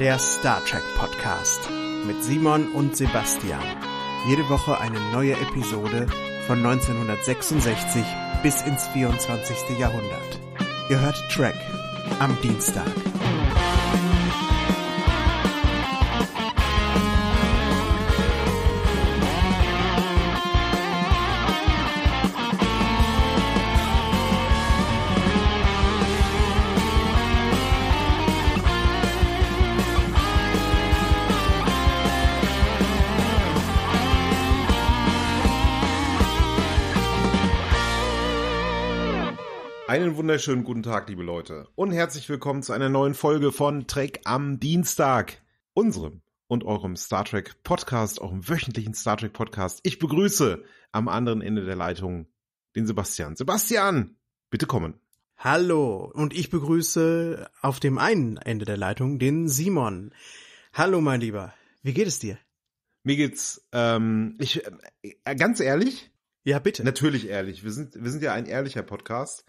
der Star Trek Podcast mit Simon und Sebastian. Jede Woche eine neue Episode von 1966 bis ins 24. Jahrhundert. Ihr hört Track am Dienstag. wunderschönen guten Tag, liebe Leute. Und herzlich willkommen zu einer neuen Folge von Trek am Dienstag, unserem und eurem Star Trek Podcast, eurem wöchentlichen Star Trek Podcast. Ich begrüße am anderen Ende der Leitung den Sebastian. Sebastian, bitte kommen. Hallo. Und ich begrüße auf dem einen Ende der Leitung den Simon. Hallo, mein Lieber. Wie geht es dir? Mir geht's, ähm, ich, äh, ganz ehrlich, ja, bitte. Natürlich ehrlich. Wir sind, wir sind ja ein ehrlicher Podcast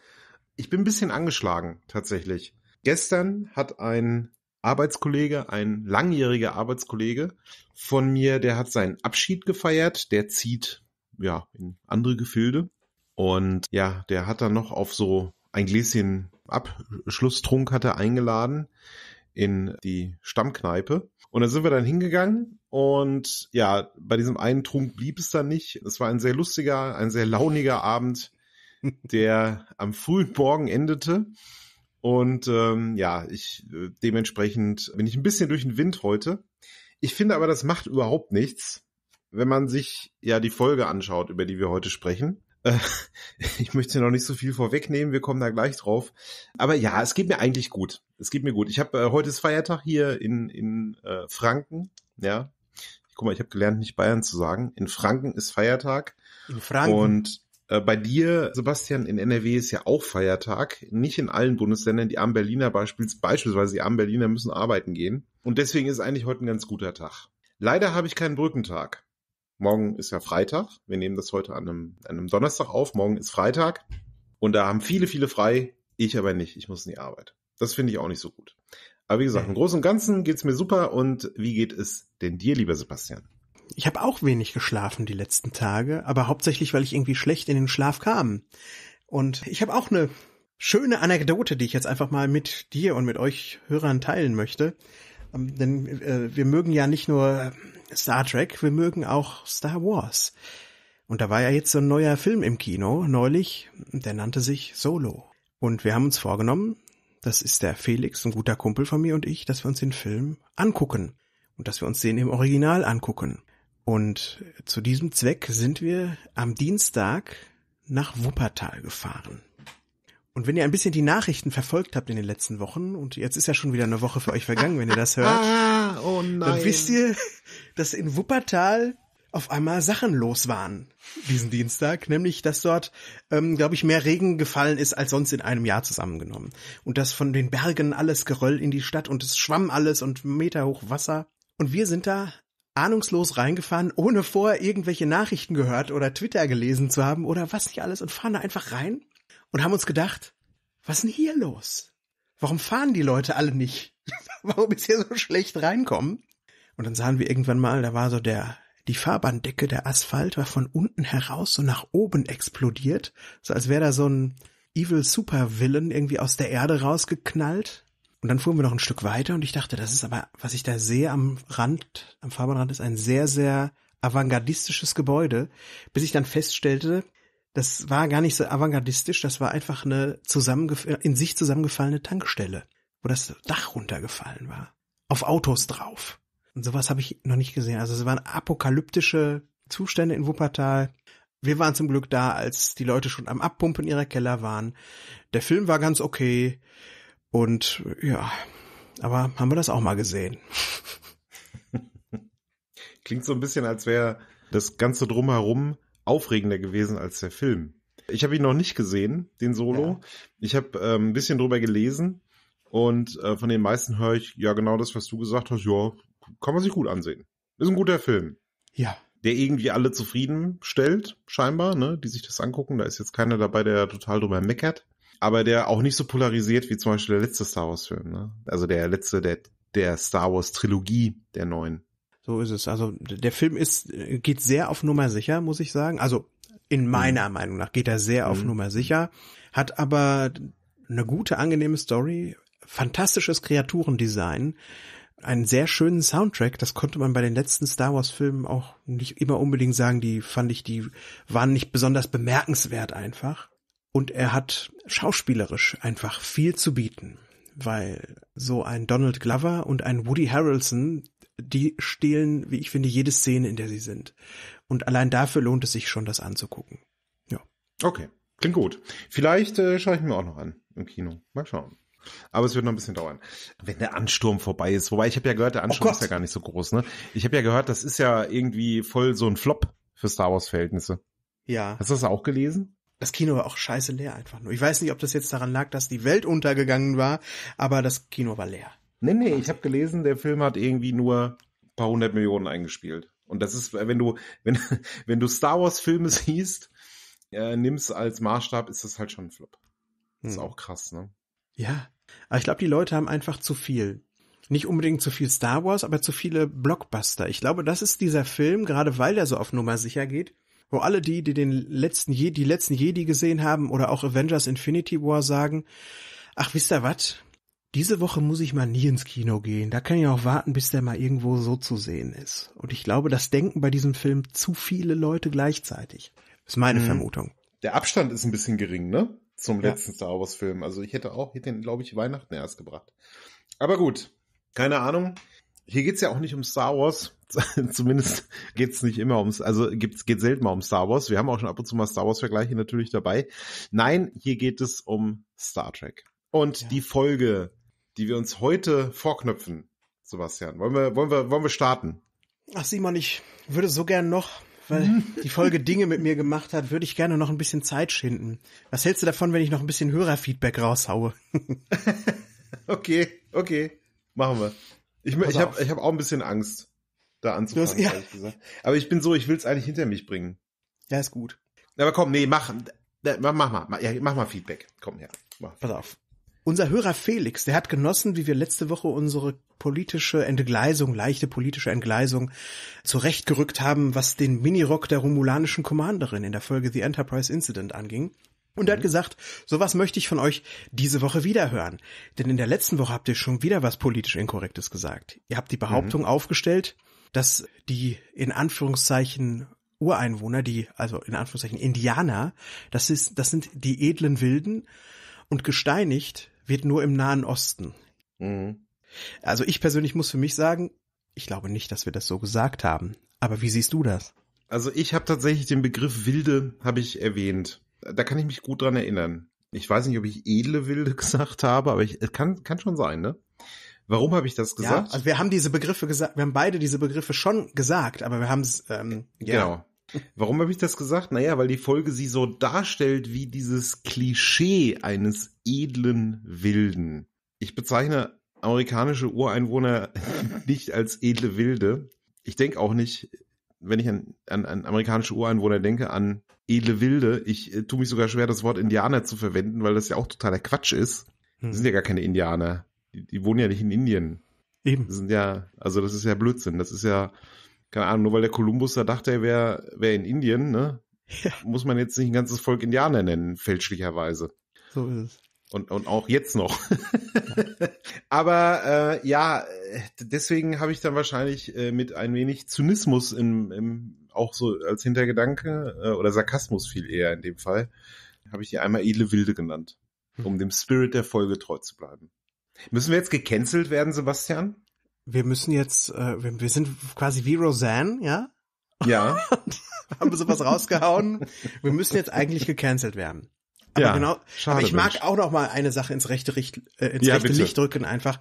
ich bin ein bisschen angeschlagen, tatsächlich. Gestern hat ein Arbeitskollege, ein langjähriger Arbeitskollege von mir, der hat seinen Abschied gefeiert, der zieht, ja, in andere Gefilde. Und ja, der hat dann noch auf so ein Gläschen Abschlusstrunk hat er eingeladen in die Stammkneipe. Und da sind wir dann hingegangen und ja, bei diesem einen Trunk blieb es dann nicht. Es war ein sehr lustiger, ein sehr launiger Abend der am frühen Morgen endete. Und ähm, ja, ich äh, dementsprechend bin ich ein bisschen durch den Wind heute. Ich finde aber, das macht überhaupt nichts, wenn man sich ja die Folge anschaut, über die wir heute sprechen. Äh, ich möchte noch nicht so viel vorwegnehmen, wir kommen da gleich drauf. Aber ja, es geht mir eigentlich gut. Es geht mir gut. Ich habe äh, heute ist Feiertag hier in, in äh, Franken. Ja, guck mal, ich habe gelernt, nicht Bayern zu sagen. In Franken ist Feiertag. In Franken. Und äh, bei dir, Sebastian, in NRW ist ja auch Feiertag. Nicht in allen Bundesländern. Die armen Berliner beispielsweise, beispielsweise die armen Berliner müssen arbeiten gehen. Und deswegen ist eigentlich heute ein ganz guter Tag. Leider habe ich keinen Brückentag. Morgen ist ja Freitag. Wir nehmen das heute an einem, an einem Donnerstag auf. Morgen ist Freitag. Und da haben viele, viele frei. Ich aber nicht. Ich muss in die Arbeit. Das finde ich auch nicht so gut. Aber wie gesagt, im Großen und Ganzen geht's mir super. Und wie geht es denn dir, lieber Sebastian? Ich habe auch wenig geschlafen die letzten Tage, aber hauptsächlich, weil ich irgendwie schlecht in den Schlaf kam. Und ich habe auch eine schöne Anekdote, die ich jetzt einfach mal mit dir und mit euch Hörern teilen möchte. Ähm, denn äh, wir mögen ja nicht nur äh, Star Trek, wir mögen auch Star Wars. Und da war ja jetzt so ein neuer Film im Kino neulich, der nannte sich Solo. Und wir haben uns vorgenommen, das ist der Felix, ein guter Kumpel von mir und ich, dass wir uns den Film angucken und dass wir uns den im Original angucken. Und zu diesem Zweck sind wir am Dienstag nach Wuppertal gefahren. Und wenn ihr ein bisschen die Nachrichten verfolgt habt in den letzten Wochen, und jetzt ist ja schon wieder eine Woche für euch vergangen, wenn ihr das hört, ah, oh dann wisst ihr, dass in Wuppertal auf einmal Sachen los waren diesen Dienstag, nämlich dass dort, ähm, glaube ich, mehr Regen gefallen ist als sonst in einem Jahr zusammengenommen. Und dass von den Bergen alles geröll in die Stadt und es schwamm alles und Meter hoch Wasser. Und wir sind da ahnungslos reingefahren, ohne vorher irgendwelche Nachrichten gehört oder Twitter gelesen zu haben oder was nicht alles und fahren da einfach rein und haben uns gedacht, was ist denn hier los? Warum fahren die Leute alle nicht? Warum ist hier so schlecht reinkommen? Und dann sahen wir irgendwann mal, da war so der, die Fahrbahndecke, der Asphalt war von unten heraus so nach oben explodiert, so als wäre da so ein Evil Super Villain irgendwie aus der Erde rausgeknallt und dann fuhren wir noch ein Stück weiter und ich dachte, das ist aber, was ich da sehe am Rand, am Fahrbahnrand, ist ein sehr, sehr avantgardistisches Gebäude, bis ich dann feststellte, das war gar nicht so avantgardistisch, das war einfach eine in sich zusammengefallene Tankstelle, wo das Dach runtergefallen war. Auf Autos drauf. Und sowas habe ich noch nicht gesehen. Also es waren apokalyptische Zustände in Wuppertal. Wir waren zum Glück da, als die Leute schon am Abpumpen ihrer Keller waren. Der Film war ganz okay. Und ja, aber haben wir das auch mal gesehen. Klingt so ein bisschen, als wäre das Ganze drumherum aufregender gewesen als der Film. Ich habe ihn noch nicht gesehen, den Solo. Ja. Ich habe äh, ein bisschen drüber gelesen und äh, von den meisten höre ich ja genau das, was du gesagt hast. Ja, kann man sich gut ansehen. Ist ein guter Film. Ja. Der irgendwie alle zufrieden stellt, scheinbar, ne, die sich das angucken. Da ist jetzt keiner dabei, der total drüber meckert aber der auch nicht so polarisiert wie zum Beispiel der letzte Star Wars Film, ne? Also der letzte der, der Star Wars Trilogie der neuen. So ist es. Also der Film ist, geht sehr auf Nummer sicher, muss ich sagen. Also in meiner mhm. Meinung nach geht er sehr auf mhm. Nummer sicher, hat aber eine gute, angenehme Story, fantastisches Kreaturendesign, einen sehr schönen Soundtrack. Das konnte man bei den letzten Star Wars Filmen auch nicht immer unbedingt sagen. Die fand ich, die waren nicht besonders bemerkenswert einfach. Und er hat schauspielerisch einfach viel zu bieten, weil so ein Donald Glover und ein Woody Harrelson, die stehlen, wie ich finde, jede Szene, in der sie sind. Und allein dafür lohnt es sich schon, das anzugucken. Ja. Okay, klingt gut. Vielleicht äh, schaue ich mir auch noch an im Kino. Mal schauen. Aber es wird noch ein bisschen dauern, wenn der Ansturm vorbei ist. Wobei ich habe ja gehört, der Ansturm oh ist ja gar nicht so groß. Ne? Ich habe ja gehört, das ist ja irgendwie voll so ein Flop für Star Wars Verhältnisse. Ja. Hast du das auch gelesen? das Kino war auch scheiße leer einfach nur. Ich weiß nicht, ob das jetzt daran lag, dass die Welt untergegangen war, aber das Kino war leer. Nee, nee, ich habe gelesen, der Film hat irgendwie nur ein paar hundert Millionen eingespielt. Und das ist, wenn du, wenn, wenn du Star Wars Filme siehst, äh, nimmst als Maßstab, ist das halt schon ein Flop. Das hm. ist auch krass, ne? Ja. Aber ich glaube, die Leute haben einfach zu viel nicht unbedingt zu viel Star Wars, aber zu viele Blockbuster. Ich glaube, das ist dieser Film, gerade weil er so auf Nummer sicher geht, wo alle die, die den letzten Je die letzten Jedi gesehen haben oder auch Avengers Infinity War sagen, ach wisst ihr was? Diese Woche muss ich mal nie ins Kino gehen. Da kann ich auch warten, bis der mal irgendwo so zu sehen ist. Und ich glaube, das denken bei diesem Film zu viele Leute gleichzeitig. Ist meine mhm. Vermutung. Der Abstand ist ein bisschen gering, ne? Zum letzten ja. Star Wars Film. Also ich hätte auch, hätte den, glaube ich, Weihnachten erst gebracht. Aber gut, keine Ahnung hier geht es ja auch nicht um Star Wars. Zumindest geht es nicht immer ums, also gibt's, geht selten mal um Star Wars. Wir haben auch schon ab und zu mal Star Wars-Vergleiche natürlich dabei. Nein, hier geht es um Star Trek. Und ja. die Folge, die wir uns heute vorknöpfen, Sebastian, wollen wir, wollen wir, wollen wir starten? Ach Simon, ich würde so gern noch, weil die Folge Dinge mit mir gemacht hat, würde ich gerne noch ein bisschen Zeit schinden. Was hältst du davon, wenn ich noch ein bisschen Hörerfeedback raushaue? okay, okay, machen wir. Ich, Pass ich habe hab auch ein bisschen Angst, da anzufangen, hast, ja. ehrlich gesagt. Aber ich bin so, ich will es eigentlich hinter mich bringen. Ja, ist gut. Aber komm, nee, mach, mach, mach mal, ja, mach mal Feedback. Komm her. Mach. Pass auf. Unser Hörer Felix, der hat genossen, wie wir letzte Woche unsere politische Entgleisung, leichte politische Entgleisung zurechtgerückt haben, was den Minirock der romulanischen Commanderin in der Folge The Enterprise Incident anging. Und er hat mhm. gesagt, sowas möchte ich von euch diese Woche wieder hören. Denn in der letzten Woche habt ihr schon wieder was politisch Inkorrektes gesagt. Ihr habt die mhm. Behauptung mhm. aufgestellt, dass die in Anführungszeichen Ureinwohner, die, also in Anführungszeichen Indianer, das ist, das sind die edlen Wilden und gesteinigt wird nur im Nahen Osten. Mhm. Also ich persönlich muss für mich sagen, ich glaube nicht, dass wir das so gesagt haben. Aber wie siehst du das? Also ich habe tatsächlich den Begriff Wilde habe ich erwähnt. Da kann ich mich gut dran erinnern. Ich weiß nicht, ob ich edle Wilde gesagt habe, aber ich, kann, kann schon sein, ne? Warum habe ich das gesagt? Ja, also wir haben diese Begriffe gesagt, wir haben beide diese Begriffe schon gesagt, aber wir haben es, ähm, yeah. Genau. Warum habe ich das gesagt? Naja, weil die Folge sie so darstellt wie dieses Klischee eines edlen Wilden. Ich bezeichne amerikanische Ureinwohner nicht als edle Wilde. Ich denke auch nicht, wenn ich an, an, an amerikanische Ureinwohner denke, an Edle Wilde. Ich äh, tue mich sogar schwer, das Wort Indianer zu verwenden, weil das ja auch totaler Quatsch ist. Hm. sind ja gar keine Indianer. Die, die wohnen ja nicht in Indien. Eben. Das sind ja, also das ist ja Blödsinn. Das ist ja, keine Ahnung, nur weil der Kolumbus da dachte, er wäre wär in Indien, ne? Ja. Muss man jetzt nicht ein ganzes Volk Indianer nennen, fälschlicherweise. So ist es. Und, und auch jetzt noch. Aber äh, ja, äh, deswegen habe ich dann wahrscheinlich äh, mit ein wenig Zynismus im, im auch so als Hintergedanke äh, oder Sarkasmus viel eher in dem Fall, habe ich die einmal edle Wilde genannt, hm. um dem Spirit der Folge treu zu bleiben. Müssen wir jetzt gecancelt werden, Sebastian? Wir müssen jetzt, äh, wir, wir sind quasi wie Roseanne, ja? Ja. haben wir sowas rausgehauen. Wir müssen jetzt eigentlich gecancelt werden. Aber ja, genau, schade, aber ich mag Mensch. auch noch mal eine Sache ins rechte, Richt, äh, ins ja, rechte Licht drücken einfach.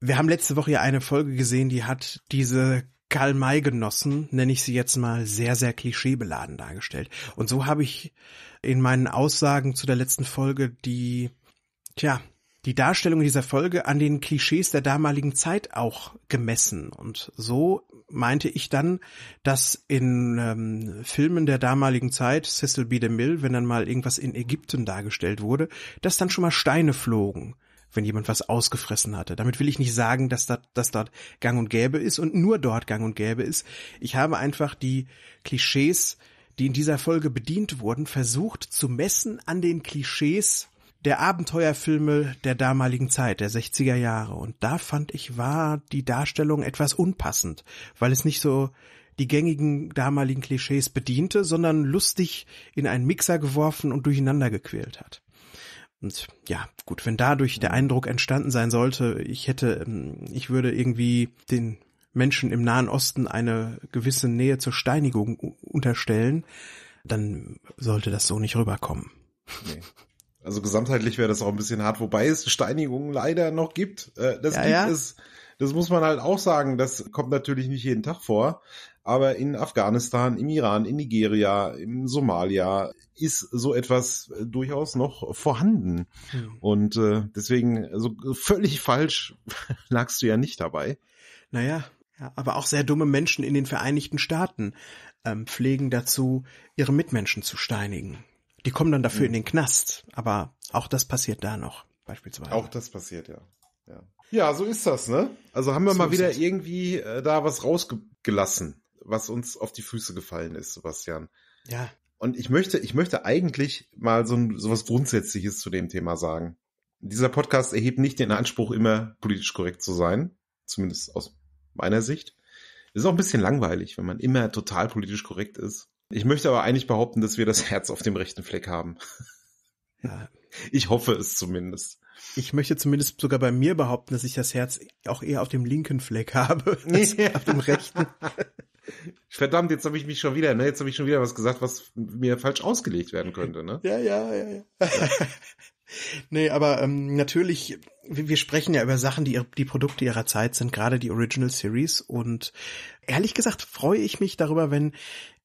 Wir haben letzte Woche ja eine Folge gesehen, die hat diese Karl-May-Genossen, nenne ich sie jetzt mal, sehr, sehr klischeebeladen dargestellt. Und so habe ich in meinen Aussagen zu der letzten Folge die, tja, die Darstellung dieser Folge an den Klischees der damaligen Zeit auch gemessen. Und so meinte ich dann, dass in ähm, Filmen der damaligen Zeit, Cecil B. DeMille, wenn dann mal irgendwas in Ägypten dargestellt wurde, dass dann schon mal Steine flogen wenn jemand was ausgefressen hatte. Damit will ich nicht sagen, dass, dat, dass dort gang und gäbe ist und nur dort gang und gäbe ist. Ich habe einfach die Klischees, die in dieser Folge bedient wurden, versucht zu messen an den Klischees der Abenteuerfilme der damaligen Zeit, der 60er Jahre. Und da fand ich, war die Darstellung etwas unpassend, weil es nicht so die gängigen damaligen Klischees bediente, sondern lustig in einen Mixer geworfen und durcheinander gequält hat. Und ja, gut, wenn dadurch der mhm. Eindruck entstanden sein sollte, ich hätte, ähm, ich würde irgendwie den Menschen im Nahen Osten eine gewisse Nähe zur Steinigung unterstellen, dann sollte das so nicht rüberkommen. Nee. Also gesamtheitlich wäre das auch ein bisschen hart, wobei es Steinigungen leider noch gibt. Äh, das ja, gibt ja. es. Das muss man halt auch sagen, das kommt natürlich nicht jeden Tag vor. Aber in Afghanistan, im Iran, in Nigeria, im Somalia ist so etwas äh, durchaus noch vorhanden. Hm. Und äh, deswegen, so also völlig falsch lagst du ja nicht dabei. Naja, ja, aber auch sehr dumme Menschen in den Vereinigten Staaten ähm, pflegen dazu, ihre Mitmenschen zu steinigen. Die kommen dann dafür mhm. in den Knast, aber auch das passiert da noch, beispielsweise. Auch das passiert, ja. Ja, ja so ist das, ne? Also haben wir so mal wieder irgendwie äh, da was rausgelassen was uns auf die Füße gefallen ist, Sebastian. Ja. Und ich möchte, ich möchte eigentlich mal so, ein, so was Grundsätzliches zu dem Thema sagen. Dieser Podcast erhebt nicht den Anspruch, immer politisch korrekt zu sein. Zumindest aus meiner Sicht. ist auch ein bisschen langweilig, wenn man immer total politisch korrekt ist. Ich möchte aber eigentlich behaupten, dass wir das Herz auf dem rechten Fleck haben. Ja. Ich hoffe es zumindest. Ich möchte zumindest sogar bei mir behaupten, dass ich das Herz auch eher auf dem linken Fleck habe, als auf dem rechten. Verdammt, jetzt habe ich mich schon wieder, ne, jetzt habe ich schon wieder was gesagt, was mir falsch ausgelegt werden könnte, ne? Ja, ja, ja, ja. ja. nee, aber ähm, natürlich, wir, wir sprechen ja über Sachen, die, die Produkte ihrer Zeit sind, gerade die Original Series. Und ehrlich gesagt freue ich mich darüber, wenn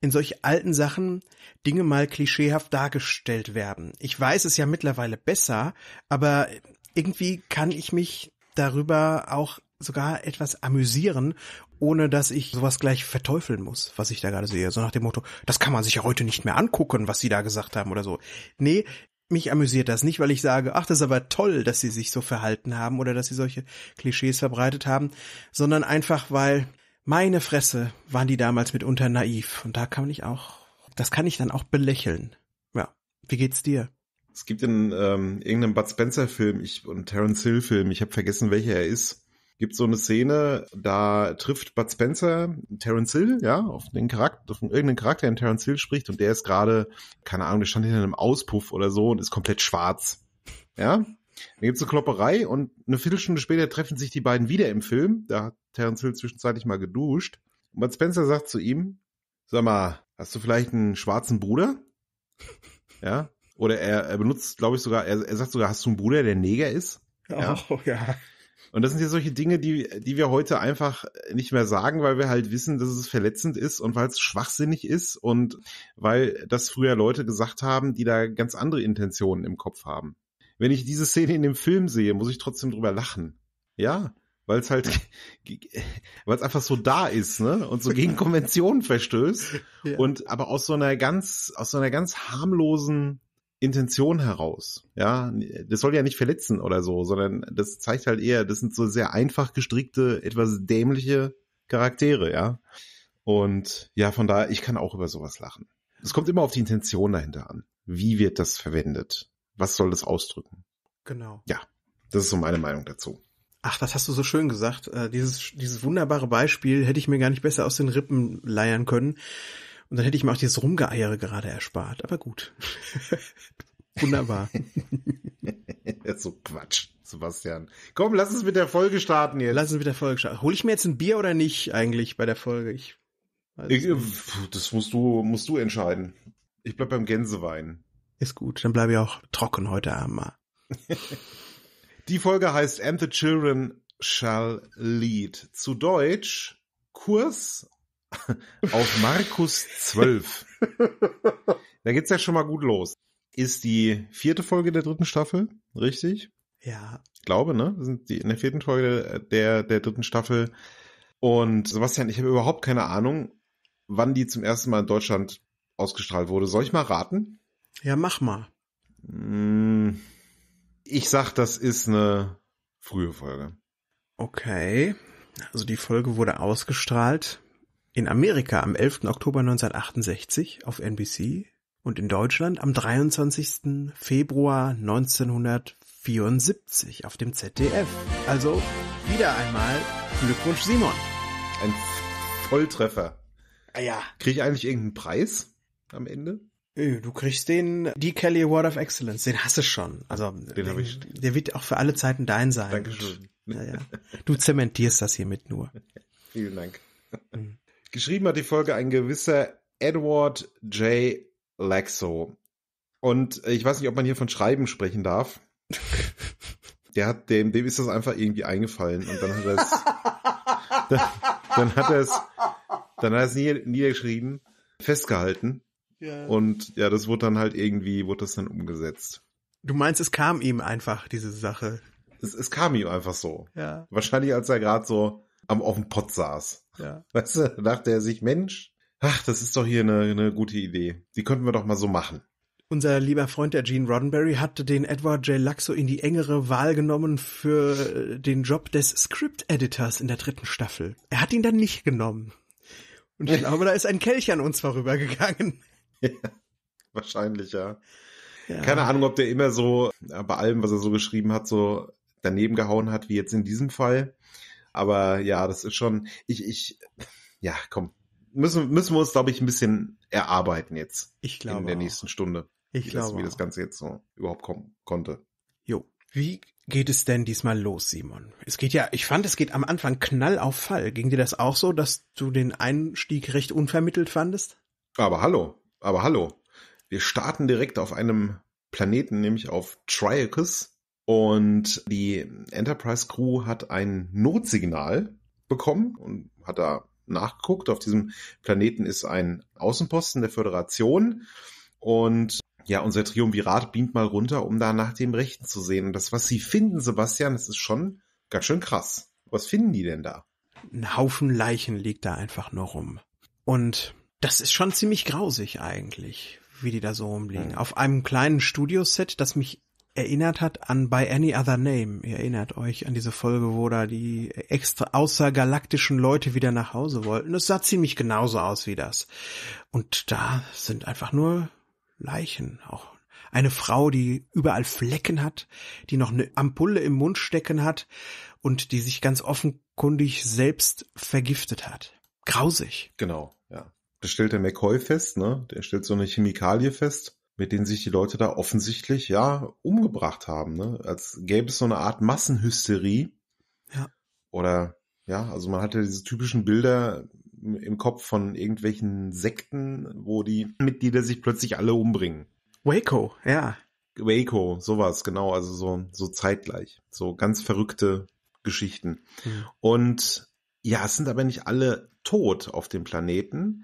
in solch alten Sachen Dinge mal klischeehaft dargestellt werden. Ich weiß es ja mittlerweile besser, aber irgendwie kann ich mich darüber auch sogar etwas amüsieren ohne dass ich sowas gleich verteufeln muss, was ich da gerade sehe. So nach dem Motto, das kann man sich ja heute nicht mehr angucken, was sie da gesagt haben oder so. Nee, mich amüsiert das nicht, weil ich sage, ach, das ist aber toll, dass sie sich so verhalten haben oder dass sie solche Klischees verbreitet haben, sondern einfach, weil meine Fresse waren die damals mitunter naiv und da kann ich auch, das kann ich dann auch belächeln. Ja, wie geht's dir? Es gibt in ähm, irgendeinem Bud Spencer Film ich, und Terence Hill Film, ich habe vergessen, welcher er ist, gibt so eine Szene, da trifft Bud Spencer Terence Hill, ja, auf den Charakter, auf irgendeinen Charakter, den Terence Hill spricht und der ist gerade, keine Ahnung, der stand hinter einem Auspuff oder so und ist komplett schwarz. Ja, Dann gibt es eine Klopperei und eine Viertelstunde später treffen sich die beiden wieder im Film. Da hat Terence Hill zwischenzeitlich mal geduscht. Und Bud Spencer sagt zu ihm, sag mal, hast du vielleicht einen schwarzen Bruder? Ja. Oder er, er benutzt, glaube ich, sogar, er, er sagt sogar, hast du einen Bruder, der Neger ist? Ja. Oh, ja. Und das sind ja solche Dinge, die, die wir heute einfach nicht mehr sagen, weil wir halt wissen, dass es verletzend ist und weil es schwachsinnig ist und weil das früher Leute gesagt haben, die da ganz andere Intentionen im Kopf haben. Wenn ich diese Szene in dem Film sehe, muss ich trotzdem drüber lachen. Ja, weil es halt, weil es einfach so da ist, ne? Und so gegen Konventionen verstößt. Ja. Und aber aus so einer ganz, aus so einer ganz harmlosen Intention heraus. Ja, das soll ja nicht verletzen oder so, sondern das zeigt halt eher, das sind so sehr einfach gestrickte, etwas dämliche Charaktere, ja. Und ja, von daher, ich kann auch über sowas lachen. Es kommt immer auf die Intention dahinter an. Wie wird das verwendet? Was soll das ausdrücken? Genau. Ja, das ist so meine Meinung dazu. Ach, das hast du so schön gesagt. Äh, dieses, dieses wunderbare Beispiel hätte ich mir gar nicht besser aus den Rippen leiern können. Und dann hätte ich mir auch dieses Rumgeeiere gerade erspart. Aber gut. Wunderbar. so Quatsch, Sebastian. Komm, lass uns mit der Folge starten jetzt. Lass uns mit der Folge starten. Hol ich mir jetzt ein Bier oder nicht eigentlich bei der Folge? Ich, ich äh, das musst du, musst du entscheiden. Ich bleib beim Gänsewein. Ist gut, dann bleibe ich auch trocken heute Abend mal. Die Folge heißt And the Children Shall Lead. Zu Deutsch Kurs auf Markus 12. da geht's ja schon mal gut los. Ist die vierte Folge der dritten Staffel, richtig? Ja. Ich glaube, ne? Wir sind die, in der vierten Folge der, der dritten Staffel. Und Sebastian, ich habe überhaupt keine Ahnung, wann die zum ersten Mal in Deutschland ausgestrahlt wurde. Soll ich mal raten? Ja, mach mal. Hm, ich sag, das ist eine frühe Folge. Okay. Also die Folge wurde ausgestrahlt in Amerika am 11. Oktober 1968 auf NBC und in Deutschland am 23. Februar 1974 auf dem ZDF. Also wieder einmal Glückwunsch Simon. Ein Volltreffer. Ah ja. Krieg ich eigentlich irgendeinen Preis am Ende? Äh, du kriegst den D. Kelly Award of Excellence, den hast du schon. Also den den, ich. der wird auch für alle Zeiten dein sein. Dankeschön. Ja, ja. Du zementierst das hiermit nur. Vielen Dank. Hm. Geschrieben hat die Folge ein gewisser Edward J. Laxo. Und äh, ich weiß nicht, ob man hier von Schreiben sprechen darf. Der hat dem, dem ist das einfach irgendwie eingefallen und dann hat er es, dann, dann, hat er es, dann hat er es nieder, niedergeschrieben, festgehalten. Ja. Und ja, das wurde dann halt irgendwie, wurde das dann umgesetzt. Du meinst, es kam ihm einfach diese Sache? Es, es kam ihm einfach so. Ja. Wahrscheinlich, als er gerade so am auf dem Pott saß. Ja. Weißt du, dachte er sich, Mensch, ach, das ist doch hier eine, eine gute Idee. Die könnten wir doch mal so machen. Unser lieber Freund, der Gene Roddenberry, hatte den Edward J. Luxo in die engere Wahl genommen für den Job des Script-Editors in der dritten Staffel. Er hat ihn dann nicht genommen. Und ich glaube, da ist ein Kelch an uns vorübergegangen. Ja, wahrscheinlich, ja. ja. Keine Ahnung, ob der immer so bei allem, was er so geschrieben hat, so daneben gehauen hat, wie jetzt in diesem Fall. Aber ja, das ist schon, ich, ich, ja, komm. Müssen, müssen wir uns, glaube ich, ein bisschen erarbeiten jetzt. Ich glaube. In der nächsten Stunde. Ich glaube. Das, wie das Ganze jetzt so überhaupt kommen konnte. Jo. Wie geht es denn diesmal los, Simon? Es geht ja, ich fand, es geht am Anfang knall auf Fall. Ging dir das auch so, dass du den Einstieg recht unvermittelt fandest? Aber hallo, aber hallo. Wir starten direkt auf einem Planeten, nämlich auf Triacus. Und die Enterprise Crew hat ein Notsignal bekommen und hat da nachgeguckt. Auf diesem Planeten ist ein Außenposten der Föderation und ja, unser Triumvirat beamt mal runter, um da nach dem Rechten zu sehen. Und das, was sie finden, Sebastian, das ist schon ganz schön krass. Was finden die denn da? Ein Haufen Leichen liegt da einfach nur rum. Und das ist schon ziemlich grausig eigentlich, wie die da so rumliegen. Mhm. Auf einem kleinen Studioset, das mich erinnert hat an By Any Other Name. Ihr erinnert euch an diese Folge, wo da die extra außergalaktischen Leute wieder nach Hause wollten. Es sah ziemlich genauso aus wie das. Und da sind einfach nur Leichen, auch eine Frau, die überall Flecken hat, die noch eine Ampulle im Mund stecken hat und die sich ganz offenkundig selbst vergiftet hat. Grausig. Genau, ja. Das stellt der McCoy fest, ne? Der stellt so eine Chemikalie fest mit denen sich die Leute da offensichtlich ja umgebracht haben. Ne? Als gäbe es so eine Art Massenhysterie. Ja. Oder ja, also man hatte diese typischen Bilder im Kopf von irgendwelchen Sekten, wo die Mitglieder sich plötzlich alle umbringen. Waco, ja. Waco, sowas, genau, also so, so zeitgleich. So ganz verrückte Geschichten. Mhm. Und ja, es sind aber nicht alle tot auf dem Planeten.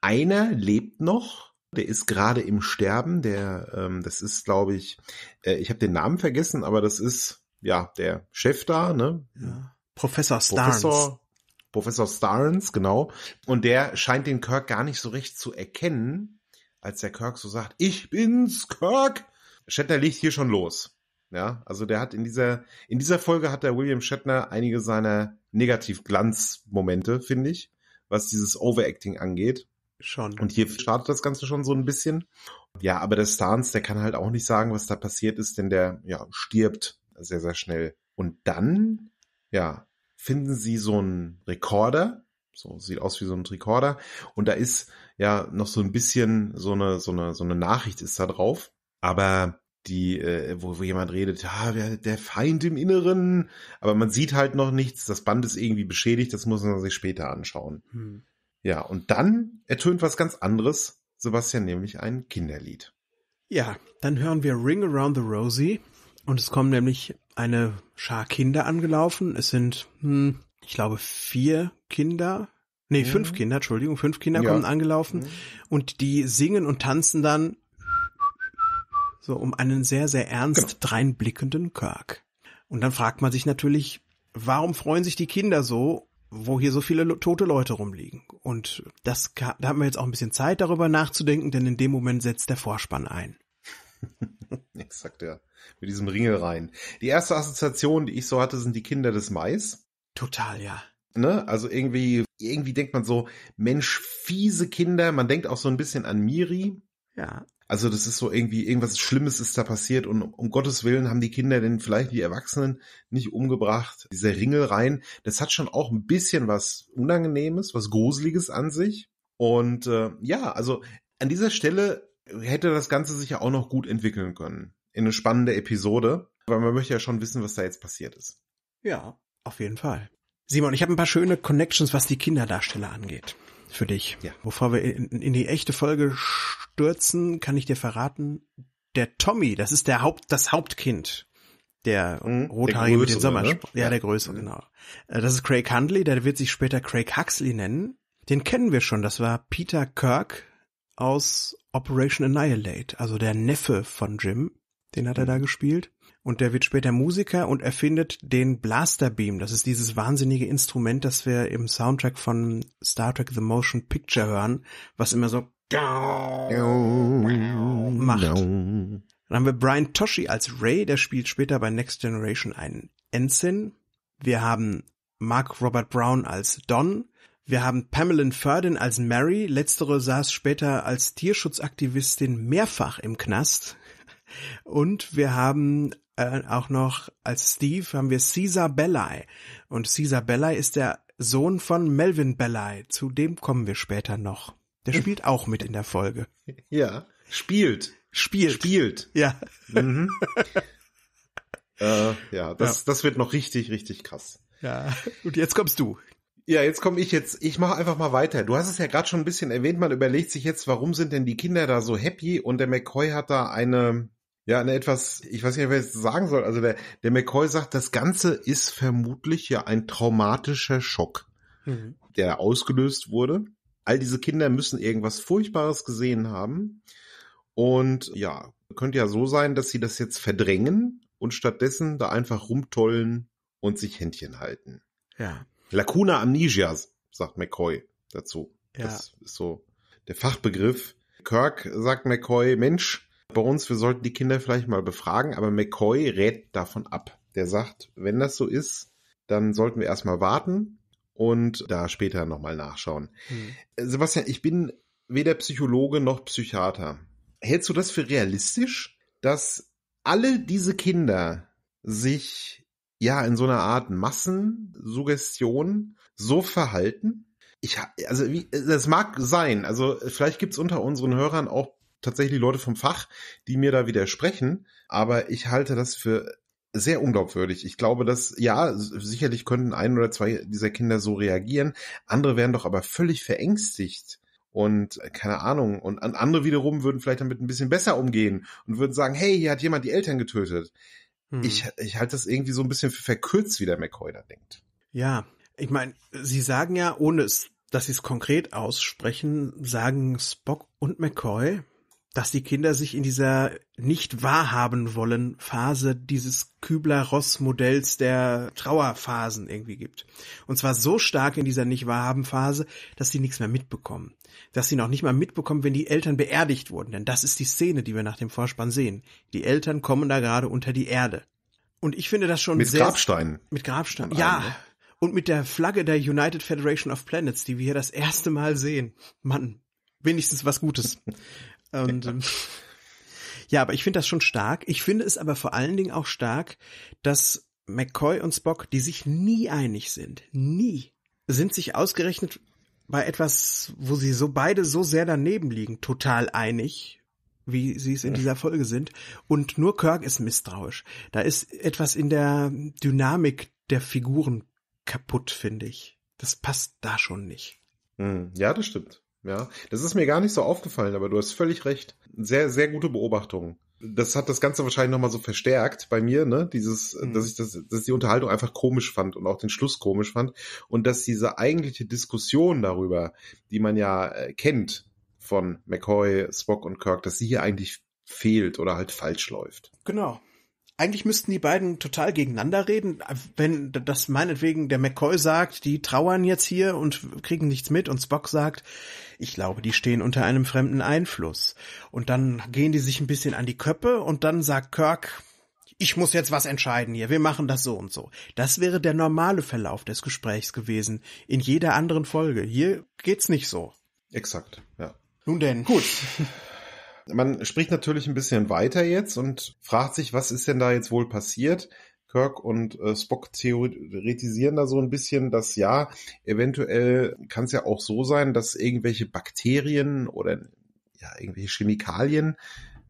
Einer lebt noch, der ist gerade im Sterben. Der, ähm, das ist, glaube ich, äh, ich habe den Namen vergessen, aber das ist ja der Chef da, ne? Ja. Professor Starnes. Professor, Professor Starnes, genau. Und der scheint den Kirk gar nicht so recht zu erkennen, als der Kirk so sagt: "Ich bin's, Kirk." Shatner legt hier schon los. Ja, also der hat in dieser in dieser Folge hat der William Shatner einige seiner Negativglanzmomente, finde ich, was dieses Overacting angeht Schon. Und hier startet das Ganze schon so ein bisschen. Ja, aber der Stans, der kann halt auch nicht sagen, was da passiert ist, denn der ja, stirbt sehr, sehr schnell. Und dann, ja, finden sie so einen Rekorder. So sieht aus wie so ein Rekorder. Und da ist ja noch so ein bisschen so eine, so eine, so eine Nachricht ist da drauf. Aber die, äh, wo, wo jemand redet, ja, der Feind im Inneren, aber man sieht halt noch nichts, das Band ist irgendwie beschädigt, das muss man sich später anschauen. Hm. Ja, und dann ertönt was ganz anderes, Sebastian, nämlich ein Kinderlied. Ja, dann hören wir Ring Around the Rosie und es kommen nämlich eine Schar Kinder angelaufen. Es sind, hm, ich glaube, vier Kinder. Nee, mhm. fünf Kinder, Entschuldigung, fünf Kinder ja. kommen angelaufen mhm. und die singen und tanzen dann so um einen sehr, sehr ernst genau. dreinblickenden Kirk. Und dann fragt man sich natürlich, warum freuen sich die Kinder so wo hier so viele tote Leute rumliegen. Und das da haben wir jetzt auch ein bisschen Zeit, darüber nachzudenken, denn in dem Moment setzt der Vorspann ein. Exakt, ja. Mit diesem Ringel rein. Die erste Assoziation, die ich so hatte, sind die Kinder des Mais. Total, ja. Ne? Also irgendwie, irgendwie denkt man so, Mensch, fiese Kinder. Man denkt auch so ein bisschen an Miri. Ja. Also das ist so irgendwie, irgendwas Schlimmes ist da passiert und um Gottes Willen haben die Kinder denn vielleicht die Erwachsenen nicht umgebracht. Diese Ringel rein, das hat schon auch ein bisschen was Unangenehmes, was Gruseliges an sich. Und äh, ja, also an dieser Stelle hätte das Ganze sich ja auch noch gut entwickeln können. In eine spannende Episode, weil man möchte ja schon wissen, was da jetzt passiert ist. Ja, auf jeden Fall. Simon, ich habe ein paar schöne Connections, was die Kinderdarsteller angeht, für dich. Ja. Bevor wir in, in die echte Folge stürzen, kann ich dir verraten, der Tommy, das ist der Haupt, das Hauptkind. Der mhm, Rothaarige mit den Sommersprossen. Ne? Ja, der Größe, mhm. genau. Äh, das ist Craig Hundley, der wird sich später Craig Huxley nennen. Den kennen wir schon, das war Peter Kirk aus Operation Annihilate, also der Neffe von Jim. Den hat er da mhm. gespielt. Und der wird später Musiker und erfindet den Blaster Beam. Das ist dieses wahnsinnige Instrument, das wir im Soundtrack von Star Trek The Motion Picture hören, was immer so macht. Dann haben wir Brian Toshi als Ray, der spielt später bei Next Generation einen Ensign. Wir haben Mark Robert Brown als Don. Wir haben Pamela Ferdin als Mary. Letztere saß später als Tierschutzaktivistin mehrfach im Knast. Und wir haben äh, auch noch als Steve haben wir Caesar Belli. Und Caesar Belli ist der Sohn von Melvin Belli. Zu dem kommen wir später noch. Der spielt auch mit in der Folge. Ja. Spielt. Spielt. Spielt. Ja. Mhm. äh, ja, das, ja. das wird noch richtig, richtig krass. Ja. Und jetzt kommst du. Ja, jetzt komme ich jetzt. Ich mache einfach mal weiter. Du hast es ja gerade schon ein bisschen erwähnt. Man überlegt sich jetzt, warum sind denn die Kinder da so happy? Und der McCoy hat da eine, ja, eine etwas, ich weiß nicht, was ich sagen soll. Also der, der McCoy sagt, das Ganze ist vermutlich ja ein traumatischer Schock, mhm. der ausgelöst wurde all diese Kinder müssen irgendwas Furchtbares gesehen haben. Und ja, könnte ja so sein, dass sie das jetzt verdrängen und stattdessen da einfach rumtollen und sich Händchen halten. Ja. Lacuna Amnesia, sagt McCoy dazu. Ja. Das ist so der Fachbegriff. Kirk sagt McCoy, Mensch, bei uns, wir sollten die Kinder vielleicht mal befragen, aber McCoy rät davon ab. Der sagt, wenn das so ist, dann sollten wir erstmal warten und da später nochmal nachschauen. Mhm. Sebastian, ich bin weder Psychologe noch Psychiater. Hältst du das für realistisch, dass alle diese Kinder sich ja in so einer Art Massensuggestion so verhalten? Ich, also wie, das mag sein. Also vielleicht gibt es unter unseren Hörern auch tatsächlich Leute vom Fach, die mir da widersprechen, aber ich halte das für sehr unglaubwürdig. Ich glaube, dass, ja, sicherlich könnten ein oder zwei dieser Kinder so reagieren. Andere wären doch aber völlig verängstigt und äh, keine Ahnung. Und andere wiederum würden vielleicht damit ein bisschen besser umgehen und würden sagen, hey, hier hat jemand die Eltern getötet. Hm. Ich, ich halte das irgendwie so ein bisschen für verkürzt, wie der McCoy da denkt. Ja, ich meine, sie sagen ja, ohne es, dass sie es konkret aussprechen, sagen Spock und McCoy, dass die Kinder sich in dieser nicht wahrhaben wollen Phase dieses Kübler-Ross-Modells der Trauerphasen irgendwie gibt. Und zwar so stark in dieser nicht wahrhaben Phase, dass sie nichts mehr mitbekommen. Dass sie noch nicht mal mitbekommen, wenn die Eltern beerdigt wurden. Denn das ist die Szene, die wir nach dem Vorspann sehen. Die Eltern kommen da gerade unter die Erde. Und ich finde das schon mit sehr... Mit Grabsteinen. Mit Grabsteinen, ja. Und mit der Flagge der United Federation of Planets, die wir hier das erste Mal sehen. Mann, wenigstens was Gutes. Und ähm, ja, aber ich finde das schon stark. Ich finde es aber vor allen Dingen auch stark, dass McCoy und Spock, die sich nie einig sind, nie, sind sich ausgerechnet bei etwas, wo sie so beide so sehr daneben liegen, total einig, wie sie es in dieser Folge sind. Und nur Kirk ist misstrauisch. Da ist etwas in der Dynamik der Figuren kaputt, finde ich. Das passt da schon nicht. Hm, ja, das stimmt. Ja, das ist mir gar nicht so aufgefallen, aber du hast völlig recht. Sehr, sehr gute Beobachtung. Das hat das Ganze wahrscheinlich nochmal so verstärkt bei mir, ne? Dieses, äh, mhm. dass ich das, dass die Unterhaltung einfach komisch fand und auch den Schluss komisch fand. Und dass diese eigentliche Diskussion darüber, die man ja äh, kennt von McCoy, Spock und Kirk, dass sie hier eigentlich fehlt oder halt falsch läuft. Genau eigentlich müssten die beiden total gegeneinander reden, wenn das meinetwegen der McCoy sagt, die trauern jetzt hier und kriegen nichts mit und Spock sagt, ich glaube, die stehen unter einem fremden Einfluss. Und dann gehen die sich ein bisschen an die Köppe und dann sagt Kirk, ich muss jetzt was entscheiden hier, wir machen das so und so. Das wäre der normale Verlauf des Gesprächs gewesen in jeder anderen Folge. Hier geht's nicht so. Exakt, ja. Nun denn. Gut. Man spricht natürlich ein bisschen weiter jetzt und fragt sich, was ist denn da jetzt wohl passiert? Kirk und äh, Spock theoretisieren da so ein bisschen, dass ja, eventuell kann es ja auch so sein, dass irgendwelche Bakterien oder ja, irgendwelche Chemikalien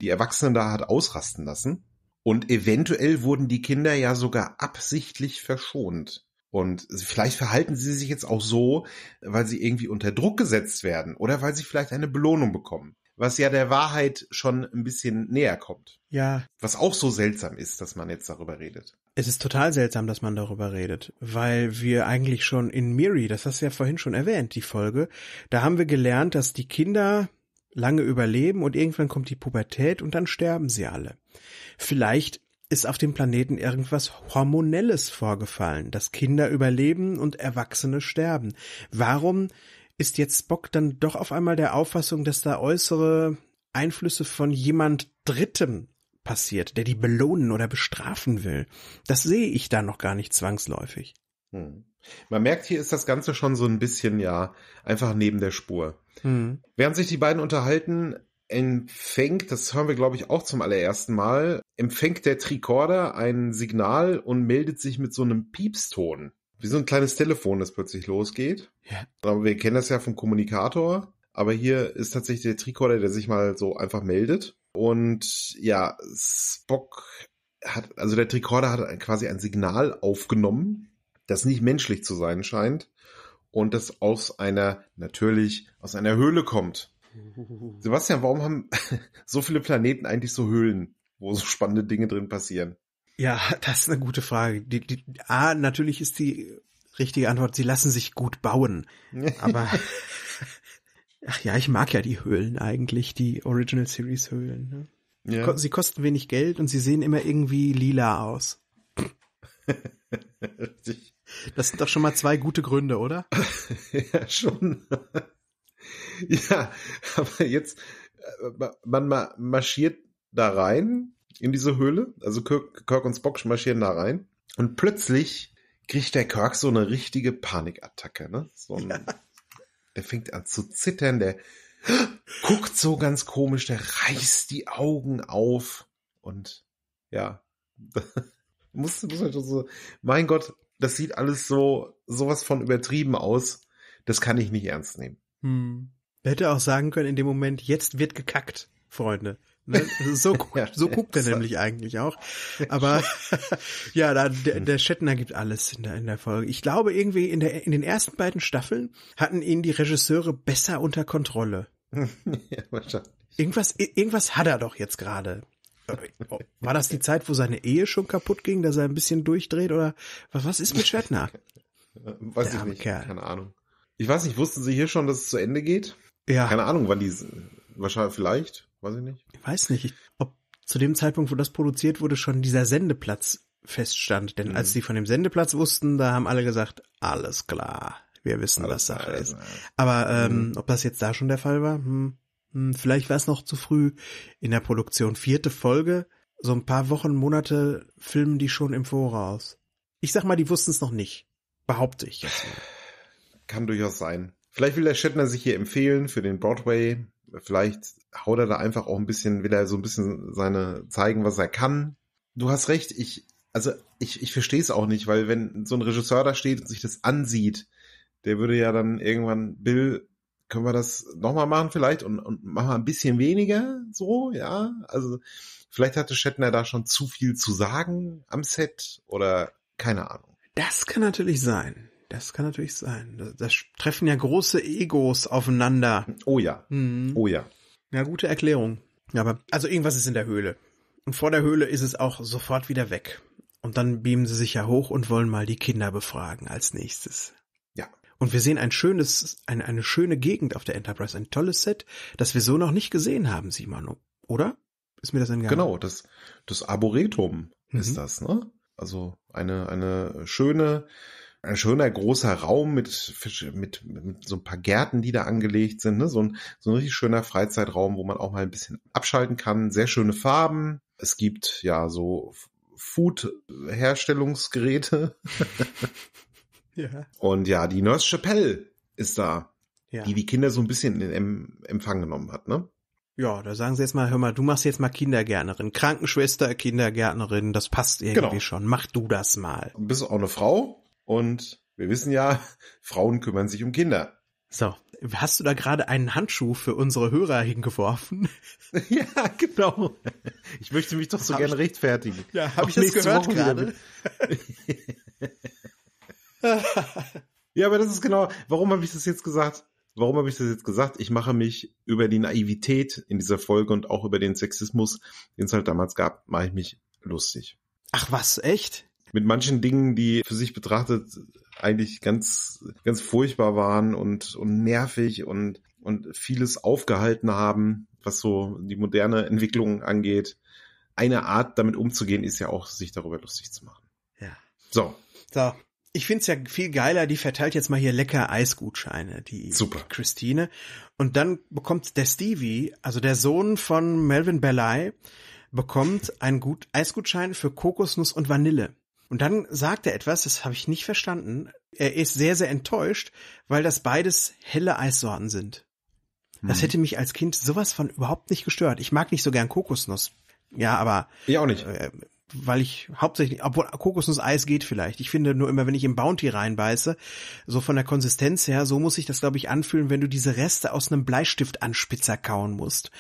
die Erwachsenen da hat ausrasten lassen. Und eventuell wurden die Kinder ja sogar absichtlich verschont. Und vielleicht verhalten sie sich jetzt auch so, weil sie irgendwie unter Druck gesetzt werden oder weil sie vielleicht eine Belohnung bekommen was ja der Wahrheit schon ein bisschen näher kommt. Ja. Was auch so seltsam ist, dass man jetzt darüber redet. Es ist total seltsam, dass man darüber redet, weil wir eigentlich schon in Miri, das hast du ja vorhin schon erwähnt, die Folge, da haben wir gelernt, dass die Kinder lange überleben und irgendwann kommt die Pubertät und dann sterben sie alle. Vielleicht ist auf dem Planeten irgendwas Hormonelles vorgefallen, dass Kinder überleben und Erwachsene sterben. Warum ist jetzt Spock dann doch auf einmal der Auffassung, dass da äußere Einflüsse von jemand Drittem passiert, der die belohnen oder bestrafen will. Das sehe ich da noch gar nicht zwangsläufig. Hm. Man merkt, hier ist das Ganze schon so ein bisschen, ja, einfach neben der Spur. Hm. Während sich die beiden unterhalten, empfängt, das hören wir glaube ich auch zum allerersten Mal, empfängt der Tricorder ein Signal und meldet sich mit so einem Piepston wie so ein kleines Telefon, das plötzlich losgeht. Ja. Aber wir kennen das ja vom Kommunikator. Aber hier ist tatsächlich der Tricorder, der sich mal so einfach meldet. Und ja, Spock hat, also der Tricorder hat quasi ein Signal aufgenommen, das nicht menschlich zu sein scheint. Und das aus einer, natürlich, aus einer Höhle kommt. Sebastian, warum haben so viele Planeten eigentlich so Höhlen, wo so spannende Dinge drin passieren? Ja, das ist eine gute Frage. Die, die, A, natürlich ist die richtige Antwort, sie lassen sich gut bauen. Aber ach ja, ich mag ja die Höhlen eigentlich, die Original Series Höhlen. Ne? Ja. Sie kosten wenig Geld und sie sehen immer irgendwie lila aus. das sind doch schon mal zwei gute Gründe, oder? ja, schon. ja, aber jetzt, äh, man marschiert da rein in diese Höhle. Also Kirk, Kirk und Spock marschieren da rein. Und plötzlich kriegt der Kirk so eine richtige Panikattacke. Ne? So ein, ja. Der fängt an zu zittern, der guckt so ganz komisch, der reißt die Augen auf. Und ja, muss, muss halt so, mein Gott, das sieht alles so, sowas von übertrieben aus. Das kann ich nicht ernst nehmen. Hm. Hätte auch sagen können in dem Moment, jetzt wird gekackt, Freunde. Ne? Also so, so guckt er nämlich eigentlich auch. Aber ja, da, der, hm. der Shatner gibt alles in der, in der Folge. Ich glaube, irgendwie in, der, in den ersten beiden Staffeln hatten ihn die Regisseure besser unter Kontrolle. Irgendwas, irgendwas hat er doch jetzt gerade. Äh, oh, war das die Zeit, wo seine Ehe schon kaputt ging, dass er ein bisschen durchdreht oder was, was ist mit Shatner? Äh, weiß der ich nicht, Kerl. keine Ahnung. Ich weiß nicht, wussten Sie hier schon, dass es zu Ende geht? Ja. Keine Ahnung, wann die, wahrscheinlich, vielleicht. Weiß ich nicht. Ich weiß nicht, ob zu dem Zeitpunkt, wo das produziert wurde, schon dieser Sendeplatz feststand. Denn mhm. als sie von dem Sendeplatz wussten, da haben alle gesagt, alles klar, wir wissen, alles was Sache ist. Aber ähm, mhm. ob das jetzt da schon der Fall war, hm, hm, vielleicht war es noch zu früh in der Produktion. Vierte Folge, so ein paar Wochen, Monate filmen die schon im Voraus. Ich sag mal, die wussten es noch nicht. Behaupte ich jetzt mal. Kann durchaus sein. Vielleicht will der Shatner sich hier empfehlen für den Broadway. Vielleicht haut er da einfach auch ein bisschen, will er so ein bisschen seine zeigen, was er kann. Du hast recht, ich, also ich, ich verstehe es auch nicht, weil wenn so ein Regisseur da steht und sich das ansieht, der würde ja dann irgendwann, Bill, können wir das nochmal machen vielleicht und, und machen wir ein bisschen weniger so, ja. Also vielleicht hatte Shatner da schon zu viel zu sagen am Set oder keine Ahnung. Das kann natürlich sein. Das kann natürlich sein. Da, treffen ja große Egos aufeinander. Oh ja. Mhm. Oh ja. Ja, gute Erklärung. Aber, also irgendwas ist in der Höhle. Und vor der Höhle ist es auch sofort wieder weg. Und dann beamen sie sich ja hoch und wollen mal die Kinder befragen als nächstes. Ja. Und wir sehen ein schönes, eine, eine schöne Gegend auf der Enterprise, ein tolles Set, das wir so noch nicht gesehen haben, Simon, oder? Ist mir das entgangen? Genau, das, das Arboretum mhm. ist das, ne? Also eine, eine schöne, ein äh, schöner großer Raum mit, mit, mit so ein paar Gärten, die da angelegt sind. Ne? So, ein, so ein richtig schöner Freizeitraum, wo man auch mal ein bisschen abschalten kann. Sehr schöne Farben. Es gibt ja so Food-Herstellungsgeräte. ja. Und ja, die Nurse Chapelle ist da, ja. die die Kinder so ein bisschen in Empfang genommen hat, ne? Ja, da sagen sie jetzt mal, hör mal, du machst jetzt mal Kindergärtnerin, Krankenschwester, Kindergärtnerin, das passt genau. irgendwie genau. schon. Mach du das mal. Bist auch eine Frau, und wir wissen ja, Frauen kümmern sich um Kinder. So, hast du da gerade einen Handschuh für unsere Hörer hingeworfen? ja, genau. Ich möchte mich doch so gerne rechtfertigen. Ja, habe ich das gehört gerade? ja, aber das ist genau, warum habe ich das jetzt gesagt? Warum habe ich das jetzt gesagt? Ich mache mich über die Naivität in dieser Folge und auch über den Sexismus, den es halt damals gab, mache ich mich lustig. Ach was, echt? mit manchen Dingen, die für sich betrachtet eigentlich ganz, ganz furchtbar waren und, und nervig und, und vieles aufgehalten haben, was so die moderne Entwicklung angeht. Eine Art, damit umzugehen, ist ja auch, sich darüber lustig zu machen. Ja. So. So. Ich find's ja viel geiler, die verteilt jetzt mal hier lecker Eisgutscheine, die Super. Christine. Und dann bekommt der Stevie, also der Sohn von Melvin Bellay, bekommt einen Gut Eisgutschein für Kokosnuss und Vanille. Und dann sagt er etwas, das habe ich nicht verstanden. Er ist sehr, sehr enttäuscht, weil das beides helle Eissorten sind. Das hm. hätte mich als Kind sowas von überhaupt nicht gestört. Ich mag nicht so gern Kokosnuss. Ja, aber. Ich auch nicht. Äh, weil ich hauptsächlich, obwohl Kokosnuss-Eis geht vielleicht. Ich finde nur immer, wenn ich im Bounty reinbeiße, so von der Konsistenz her, so muss ich das, glaube ich, anfühlen, wenn du diese Reste aus einem Bleistift Bleistiftanspitzer kauen musst.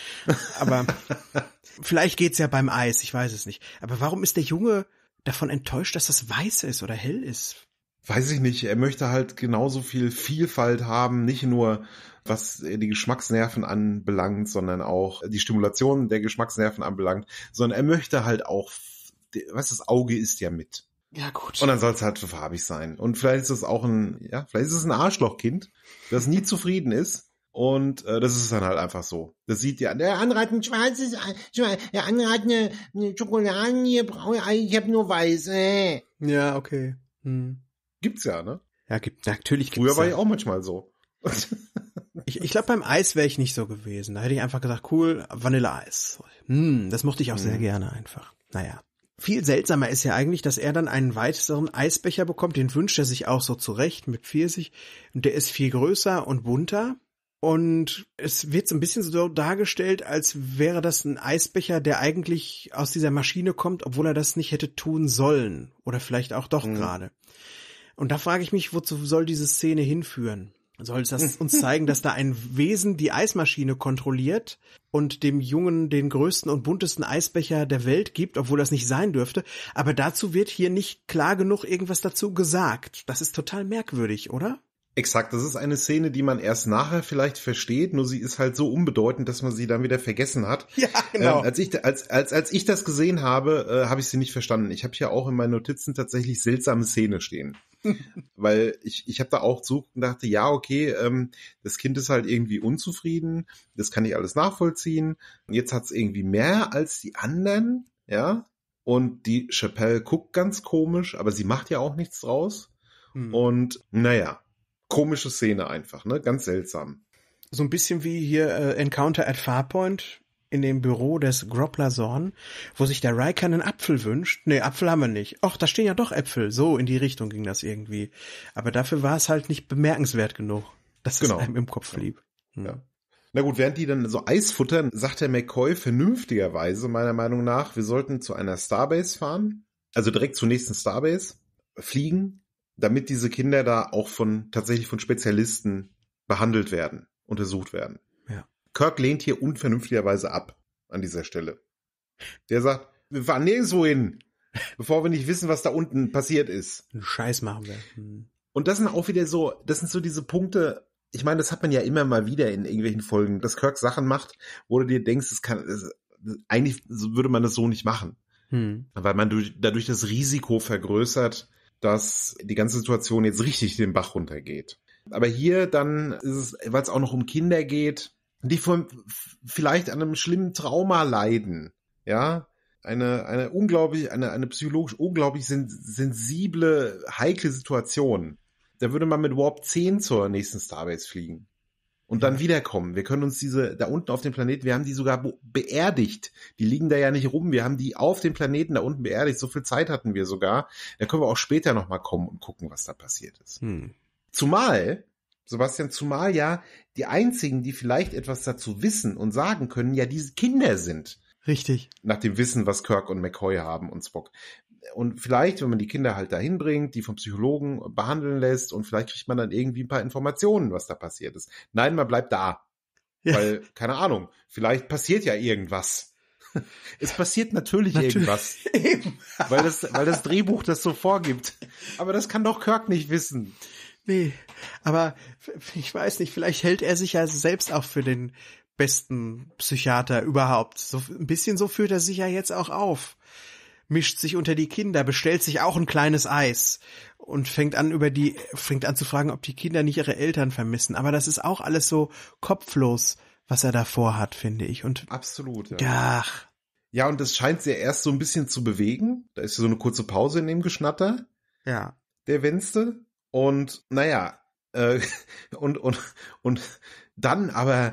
Aber vielleicht geht's ja beim Eis, ich weiß es nicht. Aber warum ist der Junge davon enttäuscht, dass das weiß ist oder hell ist. Weiß ich nicht. Er möchte halt genauso viel Vielfalt haben, nicht nur was die Geschmacksnerven anbelangt, sondern auch äh, die Stimulation der Geschmacksnerven anbelangt, sondern er möchte halt auch, was das Auge ist ja mit. Ja, gut. Und dann soll es halt farbig sein. Und vielleicht ist es auch ein, ja, vielleicht ist es ein Arschlochkind, das nie zufrieden ist und äh, das ist dann halt einfach so. Das sieht ja, der andere hat ein schwarzes, äh, der andere hat eine, eine Schokolade, ich habe nur weiße. Äh. Ja, okay. Hm. Gibt's ja, ne? Ja, gibt, natürlich gibt's Früher war ja. ich auch manchmal so. ich ich glaube, beim Eis wäre ich nicht so gewesen. Da hätte ich einfach gesagt, cool, Vanilleeis. Hm, das mochte ich auch hm. sehr gerne einfach. Naja. Viel seltsamer ist ja eigentlich, dass er dann einen weiteren Eisbecher bekommt, den wünscht er sich auch so zurecht mit Pfirsich. Und der ist viel größer und bunter. Und es wird so ein bisschen so dargestellt, als wäre das ein Eisbecher, der eigentlich aus dieser Maschine kommt, obwohl er das nicht hätte tun sollen. Oder vielleicht auch doch mhm. gerade. Und da frage ich mich, wozu soll diese Szene hinführen? Soll das uns zeigen, dass da ein Wesen die Eismaschine kontrolliert und dem Jungen den größten und buntesten Eisbecher der Welt gibt, obwohl das nicht sein dürfte? Aber dazu wird hier nicht klar genug irgendwas dazu gesagt. Das ist total merkwürdig, oder? Exakt, das ist eine Szene, die man erst nachher vielleicht versteht, nur sie ist halt so unbedeutend, dass man sie dann wieder vergessen hat. Ja, genau. Ähm, als, ich, als, als, als ich das gesehen habe, äh, habe ich sie nicht verstanden. Ich habe hier auch in meinen Notizen tatsächlich seltsame Szene stehen. Weil ich, ich habe da auch zugeguckt und dachte, ja, okay, ähm, das Kind ist halt irgendwie unzufrieden, das kann ich alles nachvollziehen. Und jetzt hat es irgendwie mehr als die anderen, ja. Und die Chapelle guckt ganz komisch, aber sie macht ja auch nichts draus. Hm. Und naja, komische Szene einfach, ne? Ganz seltsam. So ein bisschen wie hier äh, Encounter at Farpoint in dem Büro des Groppler Sorn, wo sich der Riker einen Apfel wünscht. Nee, Apfel haben wir nicht. Och, da stehen ja doch Äpfel. So, in die Richtung ging das irgendwie. Aber dafür war es halt nicht bemerkenswert genug, dass genau. es einem im Kopf blieb. Ja. Hm. ja. Na gut, während die dann so Eis futtern, sagt der McCoy vernünftigerweise meiner Meinung nach, wir sollten zu einer Starbase fahren. Also direkt zur nächsten Starbase fliegen damit diese Kinder da auch von tatsächlich von Spezialisten behandelt werden, untersucht werden. Ja. Kirk lehnt hier unvernünftigerweise ab an dieser Stelle. Der sagt, wir fahren nirgendwo hin, bevor wir nicht wissen, was da unten passiert ist. Einen Scheiß machen wir. Hm. Und das sind auch wieder so, das sind so diese Punkte, ich meine, das hat man ja immer mal wieder in irgendwelchen Folgen, dass Kirk Sachen macht, wo du dir denkst, es kann, das, eigentlich würde man das so nicht machen. Hm. Weil man durch, dadurch das Risiko vergrößert, dass die ganze Situation jetzt richtig den Bach runtergeht. Aber hier dann ist es, weil es auch noch um Kinder geht, die von, vielleicht an einem schlimmen Trauma leiden. Ja, eine, eine unglaublich, eine, eine psychologisch unglaublich sensible, heikle Situation. Da würde man mit Warp 10 zur nächsten Starbase fliegen und dann wiederkommen. Wir können uns diese da unten auf dem Planeten, wir haben die sogar beerdigt. Die liegen da ja nicht rum. Wir haben die auf dem Planeten da unten beerdigt. So viel Zeit hatten wir sogar. Da können wir auch später nochmal kommen und gucken, was da passiert ist. Hm. Zumal, Sebastian, zumal ja die einzigen, die vielleicht etwas dazu wissen und sagen können, ja diese Kinder sind. Richtig. Nach dem Wissen, was Kirk und McCoy haben und Spock und vielleicht, wenn man die Kinder halt dahin bringt, die vom Psychologen behandeln lässt und vielleicht kriegt man dann irgendwie ein paar Informationen, was da passiert ist. Nein, man bleibt da. Ja. Weil, keine Ahnung, vielleicht passiert ja irgendwas. Es passiert natürlich, natürlich. irgendwas. Eben. Weil das, weil das Drehbuch das so vorgibt. Aber das kann doch Kirk nicht wissen. Nee, aber ich weiß nicht, vielleicht hält er sich ja selbst auch für den besten Psychiater überhaupt. So ein bisschen so führt er sich ja jetzt auch auf mischt sich unter die Kinder, bestellt sich auch ein kleines Eis und fängt an über die, fängt an zu fragen, ob die Kinder nicht ihre Eltern vermissen. Aber das ist auch alles so kopflos, was er davor hat, finde ich. Und absolut. Ja. Ach. Ja, und das scheint sie erst so ein bisschen zu bewegen. Da ist so eine kurze Pause in dem Geschnatter. Ja. Der Wenste. Und naja, äh, und, und, und dann aber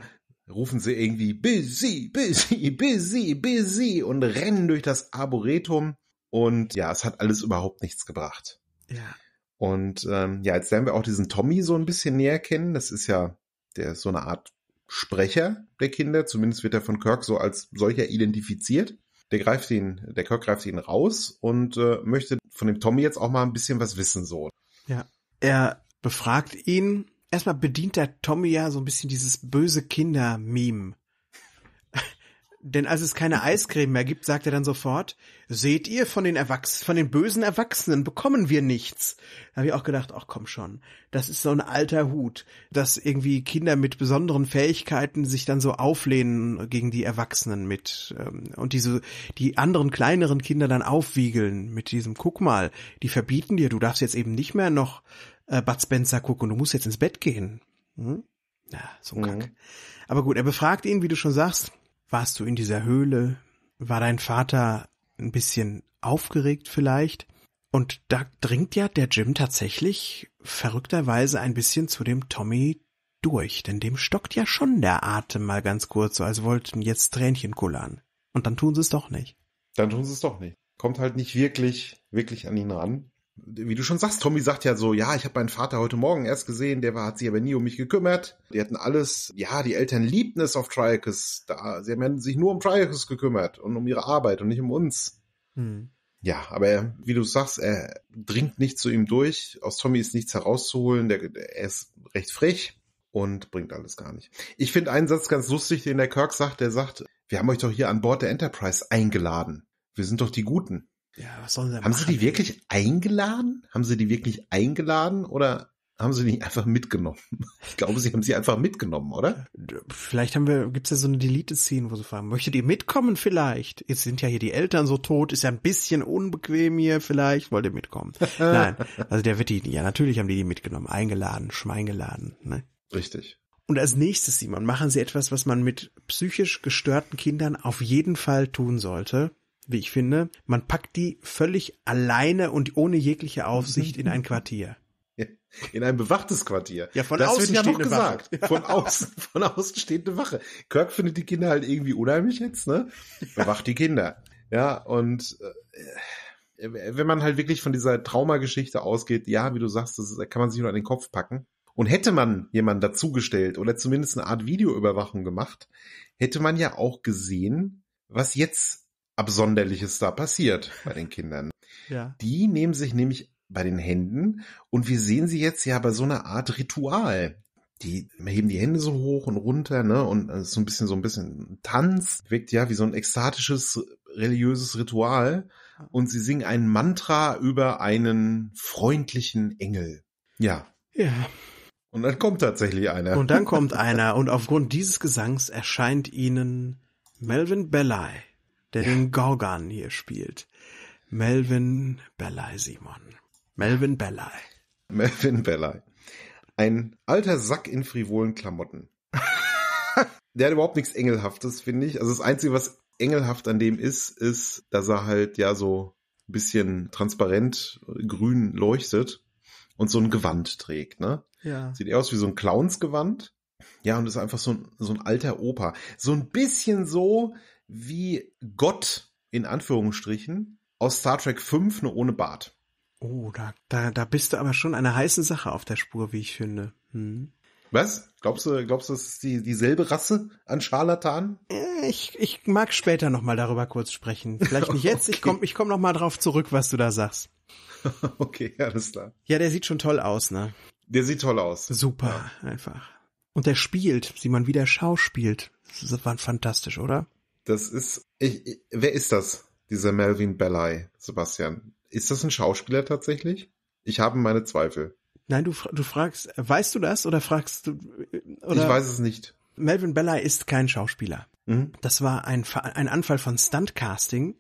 rufen sie irgendwie busy, busy, busy, busy und rennen durch das Arboretum. Und ja, es hat alles überhaupt nichts gebracht. Ja. Und ähm, ja, jetzt lernen wir auch diesen Tommy so ein bisschen näher kennen. Das ist ja der ist so eine Art Sprecher der Kinder. Zumindest wird er von Kirk so als solcher identifiziert. Der greift ihn, der Kirk greift ihn raus und äh, möchte von dem Tommy jetzt auch mal ein bisschen was wissen so. Ja. Er befragt ihn erstmal bedient der Tommy ja so ein bisschen dieses böse Kinder-Meme. Denn als es keine Eiscreme mehr gibt, sagt er dann sofort, seht ihr, von den Erwachsenen, von den bösen Erwachsenen bekommen wir nichts. Da habe ich auch gedacht, ach komm schon, das ist so ein alter Hut, dass irgendwie Kinder mit besonderen Fähigkeiten sich dann so auflehnen gegen die Erwachsenen mit ähm, und diese die anderen kleineren Kinder dann aufwiegeln mit diesem guck mal, die verbieten dir, du darfst jetzt eben nicht mehr noch äh, Bud Spencer, guck, und du musst jetzt ins Bett gehen. Hm? Ja, so ein mhm. Kack. Aber gut, er befragt ihn, wie du schon sagst, warst du in dieser Höhle? War dein Vater ein bisschen aufgeregt vielleicht? Und da dringt ja der Jim tatsächlich verrückterweise ein bisschen zu dem Tommy durch, denn dem stockt ja schon der Atem mal ganz kurz, so als wollten jetzt Tränchen kullern. Und dann tun sie es doch nicht. Dann tun sie es doch nicht. Kommt halt nicht wirklich, wirklich an ihn ran wie du schon sagst, Tommy sagt ja so, ja, ich habe meinen Vater heute Morgen erst gesehen, der war, hat sich aber nie um mich gekümmert. Die hatten alles, ja, die Eltern liebten es auf Triacus da. Sie haben sich nur um Triacus gekümmert und um ihre Arbeit und nicht um uns. Hm. Ja, aber wie du sagst, er dringt nicht zu ihm durch. Aus Tommy ist nichts herauszuholen. Der, er ist recht frech und bringt alles gar nicht. Ich finde einen Satz ganz lustig, den der Kirk sagt. Der sagt, wir haben euch doch hier an Bord der Enterprise eingeladen. Wir sind doch die Guten. Ja, was sollen sie Haben machen? sie die wirklich eingeladen? Haben sie die wirklich eingeladen oder haben sie die einfach mitgenommen? Ich glaube, sie haben sie einfach mitgenommen, oder? Vielleicht haben wir, gibt's ja so eine Delete-Szene, wo sie fragen, möchtet ihr mitkommen vielleicht? Jetzt sind ja hier die Eltern so tot, ist ja ein bisschen unbequem hier vielleicht, wollt ihr mitkommen? Nein, also der wird die, ja natürlich haben die die mitgenommen, eingeladen, schmeingeladen, ne? Richtig. Und als nächstes, Simon, machen sie etwas, was man mit psychisch gestörten Kindern auf jeden Fall tun sollte wie ich finde. Man packt die völlig alleine und ohne jegliche Aufsicht in ein Quartier. In ein bewachtes Quartier. Ja, von das außen wird ja noch gesagt. Wache. Von außen, von außen steht eine Wache. Kirk findet die Kinder halt irgendwie unheimlich jetzt, ne? Bewacht die Kinder. Ja, und äh, wenn man halt wirklich von dieser Traumageschichte ausgeht, ja, wie du sagst, das kann man sich nur an den Kopf packen. Und hätte man jemanden dazugestellt oder zumindest eine Art Videoüberwachung gemacht, hätte man ja auch gesehen, was jetzt Absonderliches da passiert bei den Kindern. ja. Die nehmen sich nämlich bei den Händen und wir sehen sie jetzt ja bei so einer Art Ritual. Die heben die Hände so hoch und runter, ne, und äh, so ein bisschen, so ein bisschen Tanz, wirkt ja wie so ein ekstatisches religiöses Ritual. Und sie singen ein Mantra über einen freundlichen Engel. Ja. Ja. Und dann kommt tatsächlich einer. Und dann kommt einer und aufgrund dieses Gesangs erscheint ihnen Melvin Belli der ja. den Gorgon hier spielt. Melvin Bellay, Simon. Melvin Bellay. Melvin Bellay. Ein alter Sack in frivolen Klamotten. der hat überhaupt nichts Engelhaftes, finde ich. Also das Einzige, was engelhaft an dem ist, ist, dass er halt ja so ein bisschen transparent grün leuchtet und so ein Gewand trägt, ne? Ja. Sieht eher aus wie so ein Clownsgewand. Ja, und ist einfach so ein, so ein alter Opa. So ein bisschen so, wie Gott in Anführungsstrichen aus Star Trek 5 nur ohne Bart. Oh, da, da, da bist du aber schon eine heiße Sache auf der Spur, wie ich finde. Hm. Was? Glaubst du, glaubst du, das ist die, dieselbe Rasse an Scharlatan? Äh, ich, ich mag später nochmal darüber kurz sprechen. Vielleicht nicht jetzt, okay. ich komme ich komm nochmal drauf zurück, was du da sagst. okay, alles klar. Ja, der sieht schon toll aus, ne? Der sieht toll aus. Super, ja. einfach. Und der spielt, sieht man, wie der Schau spielt. Das war fantastisch, oder? Das ist, ich, ich, wer ist das? Dieser Melvin Bellay, Sebastian. Ist das ein Schauspieler tatsächlich? Ich habe meine Zweifel. Nein, du, du fragst, weißt du das oder fragst du? Äh, oder? Ich weiß es nicht. Melvin Bellay ist kein Schauspieler. Mhm. Das war ein, ein Anfall von Stuntcasting.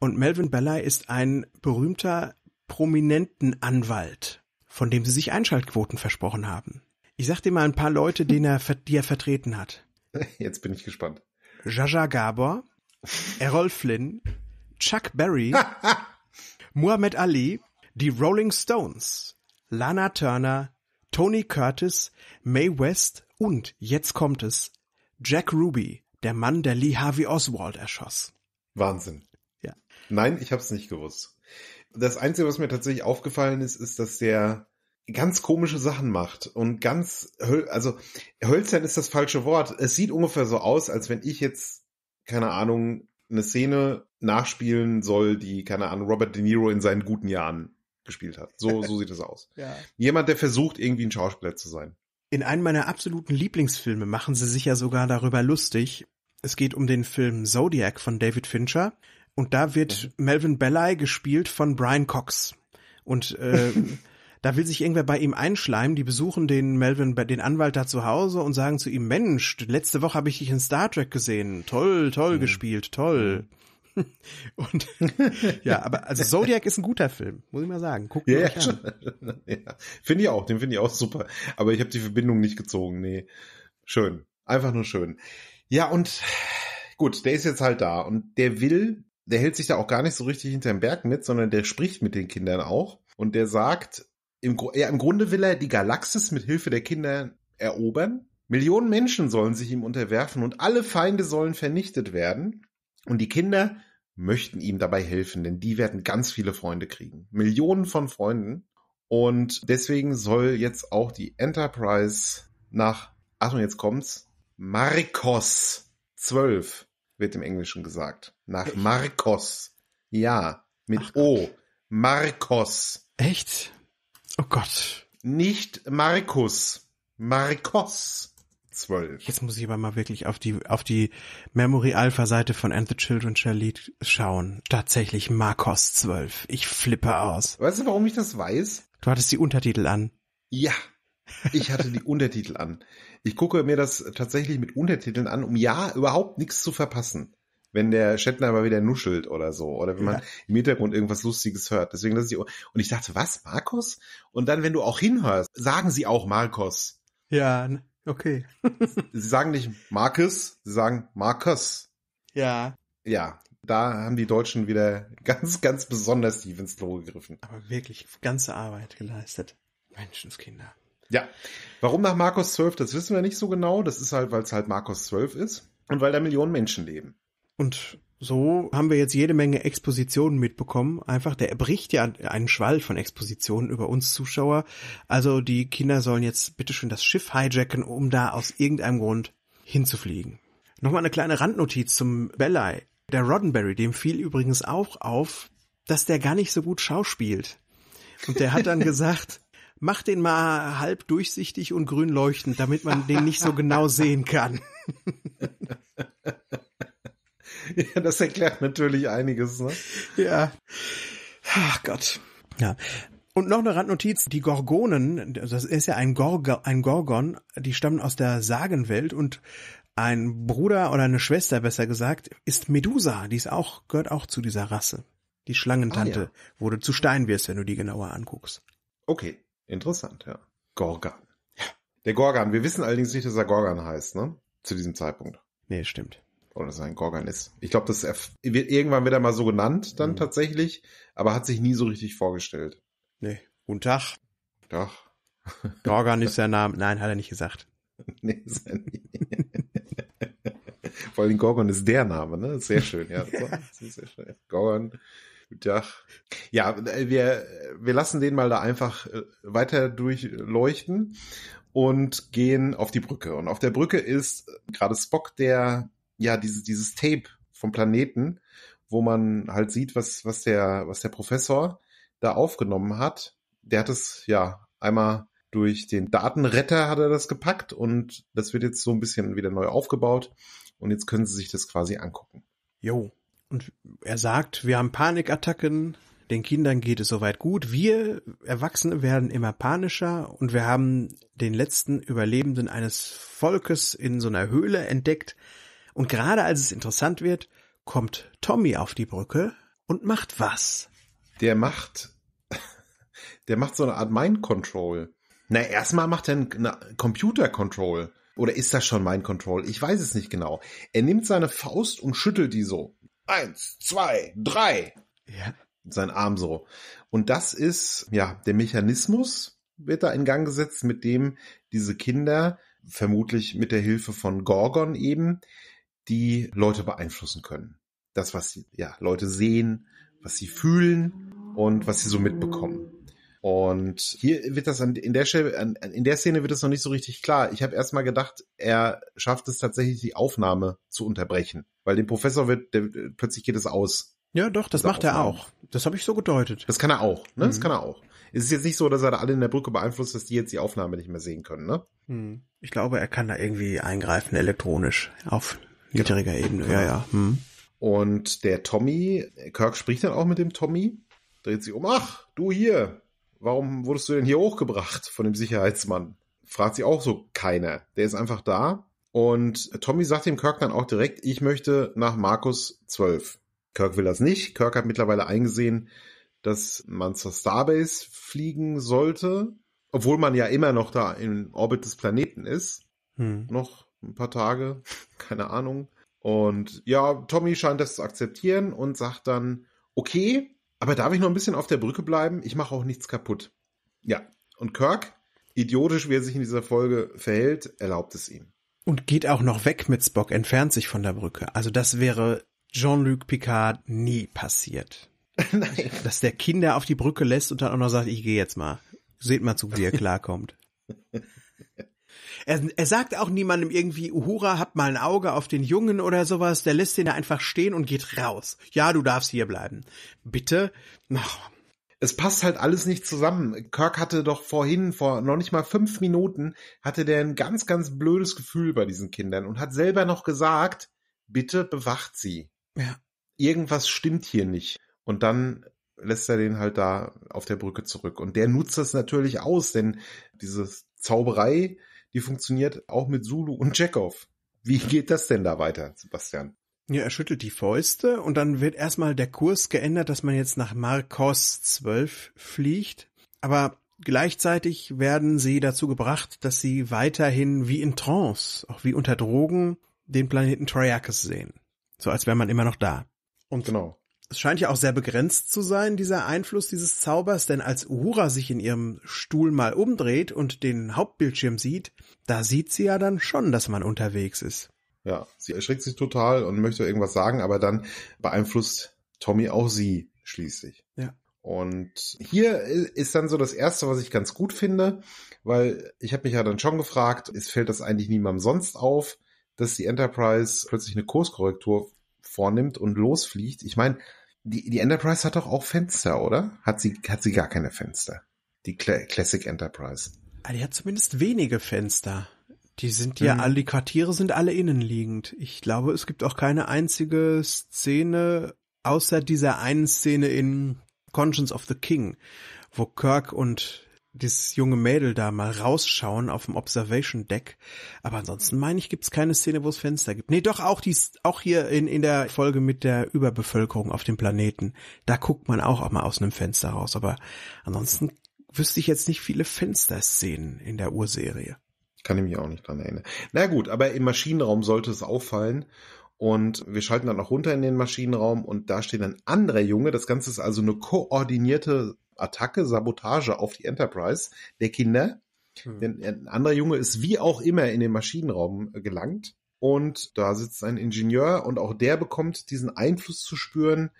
Und Melvin Bellay ist ein berühmter, prominenten Anwalt, von dem sie sich Einschaltquoten versprochen haben. Ich sag dir mal ein paar Leute, den er, die er vertreten hat. Jetzt bin ich gespannt. Jaja Gabor, Errol Flynn, Chuck Berry, Muhammad Ali, die Rolling Stones, Lana Turner, Tony Curtis, Mae West und, jetzt kommt es, Jack Ruby, der Mann, der Lee Harvey Oswald erschoss. Wahnsinn. Ja. Nein, ich habe es nicht gewusst. Das Einzige, was mir tatsächlich aufgefallen ist, ist, dass der ganz komische Sachen macht und ganz, also hölzern ist das falsche Wort. Es sieht ungefähr so aus, als wenn ich jetzt, keine Ahnung, eine Szene nachspielen soll, die, keine Ahnung, Robert De Niro in seinen guten Jahren gespielt hat. So, so sieht es aus. Ja. Jemand, der versucht, irgendwie ein Schauspieler zu sein. In einem meiner absoluten Lieblingsfilme machen sie sich ja sogar darüber lustig. Es geht um den Film Zodiac von David Fincher. Und da wird mhm. Melvin Belli gespielt von Brian Cox. Und äh, da will sich irgendwer bei ihm einschleimen. Die besuchen den Melvin, den Anwalt da zu Hause und sagen zu ihm, Mensch, letzte Woche habe ich dich in Star Trek gesehen. Toll, toll mhm. gespielt, toll. Hm. Und ja, aber also Zodiac ist ein guter Film, muss ich mal sagen. Guckt yeah. ja, finde ich auch, den finde ich auch super. Aber ich habe die Verbindung nicht gezogen. Nee. Schön. Einfach nur schön. Ja, und gut, der ist jetzt halt da und der will, der hält sich da auch gar nicht so richtig hinterm Berg mit, sondern der spricht mit den Kindern auch und der sagt, im, ja, im Grunde will er die Galaxis mit Hilfe der Kinder erobern. Millionen Menschen sollen sich ihm unterwerfen und alle Feinde sollen vernichtet werden. Und die Kinder möchten ihm dabei helfen, denn die werden ganz viele Freunde kriegen. Millionen von Freunden. Und deswegen soll jetzt auch die Enterprise nach, Achtung, jetzt kommt's, Marcos 12 wird im Englischen gesagt. Nach Marcos. Ja, mit Ach, O. Marcos. Echt? Oh Gott. Nicht Markus. Marcos 12. Jetzt muss ich aber mal wirklich auf die, auf die Memory Alpha Seite von And the Children Shall Lead schauen. Tatsächlich Marcos 12. Ich flippe aus. Weißt du, warum ich das weiß? Du hattest die Untertitel an. Ja. Ich hatte die Untertitel an. Ich gucke mir das tatsächlich mit Untertiteln an, um ja überhaupt nichts zu verpassen wenn der Shatner aber wieder nuschelt oder so oder wenn man im Hintergrund irgendwas Lustiges hört. Deswegen das ist die und ich dachte, was Markus? Und dann, wenn du auch hinhörst, sagen sie auch Markus. Ja, okay. sie sagen nicht Markus, sie sagen Markus. Ja. Ja, da haben die Deutschen wieder ganz, ganz besonders tief ins Klo gegriffen. Aber wirklich ganze Arbeit geleistet. Menschenskinder. Ja. Warum nach Markus 12, das wissen wir nicht so genau. Das ist halt, weil es halt Markus 12 ist und weil da Millionen Menschen leben. Und so haben wir jetzt jede Menge Expositionen mitbekommen. Einfach, der bricht ja einen Schwall von Expositionen über uns Zuschauer. Also die Kinder sollen jetzt bitteschön das Schiff hijacken, um da aus irgendeinem Grund hinzufliegen. Nochmal eine kleine Randnotiz zum Belli. Der Roddenberry, dem fiel übrigens auch auf, dass der gar nicht so gut schauspielt. Und der hat dann gesagt, mach den mal halb durchsichtig und grün leuchtend, damit man den nicht so genau sehen kann. ja, das erklärt natürlich einiges, ne? Ja. Ach Gott. Ja. Und noch eine Randnotiz, die Gorgonen, das ist ja ein, Gorg ein Gorgon, die stammen aus der Sagenwelt und ein Bruder oder eine Schwester, besser gesagt, ist Medusa, die ist auch, gehört auch zu dieser Rasse. Die Schlangentante, ah, ja. wo zu Stein wirst, wenn du die genauer anguckst. Okay, interessant, ja. Gorgon. Ja. Der Gorgon, wir wissen allerdings nicht, dass er Gorgon heißt, ne? Zu diesem Zeitpunkt. Nee, stimmt oder sein Gorgon ist. Ich glaube, das wird irgendwann wieder mal so genannt, dann mhm. tatsächlich, aber hat sich nie so richtig vorgestellt. Nee. Guten Tag. Doch. Gorgon ist sein Name. Nein, hat er nicht gesagt. Nee, ist er nicht. Vor allem Gorgon ist der Name, ne? Sehr schön, ja. So, sehr schön. Gorgon. Ja, ja wir, wir lassen den mal da einfach äh, weiter durchleuchten und gehen auf die Brücke. Und auf der Brücke ist gerade Spock, der ja, dieses, dieses Tape vom Planeten, wo man halt sieht, was, was der, was der Professor da aufgenommen hat. Der hat es, ja, einmal durch den Datenretter hat er das gepackt und das wird jetzt so ein bisschen wieder neu aufgebaut und jetzt können sie sich das quasi angucken. Jo. Und er sagt, wir haben Panikattacken, den Kindern geht es soweit gut, wir Erwachsene werden immer panischer und wir haben den letzten Überlebenden eines Volkes in so einer Höhle entdeckt, und gerade als es interessant wird, kommt Tommy auf die Brücke und macht was? Der macht, der macht so eine Art Mind Control. Na, erstmal macht er eine Computer Control. Oder ist das schon Mind Control? Ich weiß es nicht genau. Er nimmt seine Faust und schüttelt die so. Eins, zwei, drei. Ja. Sein Arm so. Und das ist, ja, der Mechanismus wird da in Gang gesetzt, mit dem diese Kinder, vermutlich mit der Hilfe von Gorgon eben, die Leute beeinflussen können. Das, was sie, ja, Leute sehen, was sie fühlen und was sie so mitbekommen. Und hier wird das an, in der in der Szene wird das noch nicht so richtig klar. Ich habe erstmal gedacht, er schafft es tatsächlich, die Aufnahme zu unterbrechen. Weil dem Professor wird, der, plötzlich geht es aus. Ja, doch, das macht Aufnahme. er auch. Das habe ich so gedeutet. Das kann er auch, ne? Mhm. Das kann er auch. Es ist jetzt nicht so, dass er da alle in der Brücke beeinflusst, dass die jetzt die Aufnahme nicht mehr sehen können, ne? Mhm. Ich glaube, er kann da irgendwie eingreifen, elektronisch, auf Genau. niedriger genau. Ebene, ja, genau. ja. Hm. Und der Tommy, Kirk spricht dann auch mit dem Tommy, dreht sich um, ach, du hier, warum wurdest du denn hier hochgebracht von dem Sicherheitsmann? Fragt sie auch so keiner. Der ist einfach da. Und Tommy sagt dem Kirk dann auch direkt, ich möchte nach Markus 12. Kirk will das nicht. Kirk hat mittlerweile eingesehen, dass man zur Starbase fliegen sollte, obwohl man ja immer noch da im Orbit des Planeten ist. Hm. Noch ein paar Tage, keine Ahnung. Und ja, Tommy scheint das zu akzeptieren und sagt dann, okay, aber darf ich noch ein bisschen auf der Brücke bleiben? Ich mache auch nichts kaputt. Ja, und Kirk, idiotisch wie er sich in dieser Folge verhält, erlaubt es ihm. Und geht auch noch weg mit Spock, entfernt sich von der Brücke. Also das wäre Jean-Luc Picard nie passiert. Nein. Dass der Kinder auf die Brücke lässt und dann auch noch sagt, ich gehe jetzt mal. Seht mal zu, wie er klarkommt. Er, er sagt auch niemandem irgendwie, Uhura, hab mal ein Auge auf den Jungen oder sowas. Der lässt den da einfach stehen und geht raus. Ja, du darfst hier bleiben. Bitte? Ach. Es passt halt alles nicht zusammen. Kirk hatte doch vorhin, vor noch nicht mal fünf Minuten, hatte der ein ganz, ganz blödes Gefühl bei diesen Kindern und hat selber noch gesagt, bitte bewacht sie. Ja. Irgendwas stimmt hier nicht. Und dann lässt er den halt da auf der Brücke zurück. Und der nutzt das natürlich aus, denn diese Zauberei die funktioniert auch mit Zulu und Chekhov. Wie geht das denn da weiter, Sebastian? Ja, er schüttelt die Fäuste und dann wird erstmal der Kurs geändert, dass man jetzt nach Marcos 12 fliegt. Aber gleichzeitig werden sie dazu gebracht, dass sie weiterhin wie in Trance, auch wie unter Drogen, den Planeten Triarchus sehen. So als wäre man immer noch da. Und genau. Es scheint ja auch sehr begrenzt zu sein, dieser Einfluss dieses Zaubers, denn als Uhura sich in ihrem Stuhl mal umdreht und den Hauptbildschirm sieht, da sieht sie ja dann schon, dass man unterwegs ist. Ja, sie erschrickt sich total und möchte irgendwas sagen, aber dann beeinflusst Tommy auch sie schließlich. Ja. Und hier ist dann so das Erste, was ich ganz gut finde, weil ich habe mich ja dann schon gefragt, es fällt das eigentlich niemandem sonst auf, dass die Enterprise plötzlich eine Kurskorrektur vornimmt und losfliegt. Ich meine, die, die Enterprise hat doch auch Fenster, oder? Hat sie, hat sie gar keine Fenster. Die Cl Classic Enterprise. Ah, die hat zumindest wenige Fenster. Die sind ja mhm. alle, die Quartiere sind alle innenliegend. Ich glaube, es gibt auch keine einzige Szene, außer dieser einen Szene in Conscience of the King, wo Kirk und dieses junge Mädel da mal rausschauen auf dem Observation Deck. Aber ansonsten meine ich, gibt's keine Szene, wo es Fenster gibt. Nee, doch auch dies, auch hier in, in der Folge mit der Überbevölkerung auf dem Planeten. Da guckt man auch, auch mal aus einem Fenster raus. Aber ansonsten wüsste ich jetzt nicht viele Fensterszenen in der Urserie. Kann ich mich auch nicht dran erinnern. Na gut, aber im Maschinenraum sollte es auffallen. Und wir schalten dann auch runter in den Maschinenraum und da steht ein anderer Junge. Das Ganze ist also eine koordinierte Attacke, Sabotage auf die Enterprise der Kinder. Hm. Denn ein anderer Junge ist wie auch immer in den Maschinenraum äh, gelangt. Und da sitzt ein Ingenieur und auch der bekommt diesen Einfluss zu spüren.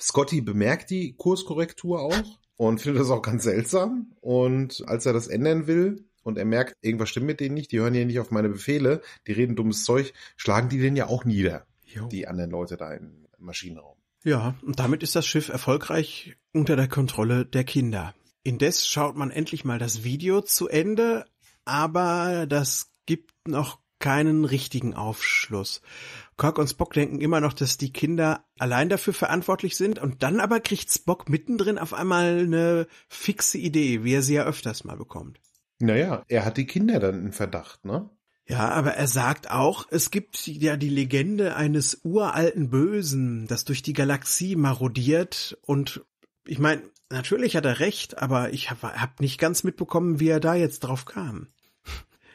Scotty bemerkt die Kurskorrektur auch und findet das auch ganz seltsam. Und als er das ändern will, und er merkt, irgendwas stimmt mit denen nicht, die hören ja nicht auf meine Befehle, die reden dummes Zeug, schlagen die den ja auch nieder, jo. die anderen Leute da im Maschinenraum. Ja, und damit ist das Schiff erfolgreich unter der Kontrolle der Kinder. Indes schaut man endlich mal das Video zu Ende, aber das gibt noch keinen richtigen Aufschluss. Kirk und Spock denken immer noch, dass die Kinder allein dafür verantwortlich sind und dann aber kriegt Spock mittendrin auf einmal eine fixe Idee, wie er sie ja öfters mal bekommt. Naja, er hat die Kinder dann in Verdacht, ne? Ja, aber er sagt auch, es gibt ja die Legende eines uralten Bösen, das durch die Galaxie marodiert und ich meine, natürlich hat er recht, aber ich habe hab nicht ganz mitbekommen, wie er da jetzt drauf kam.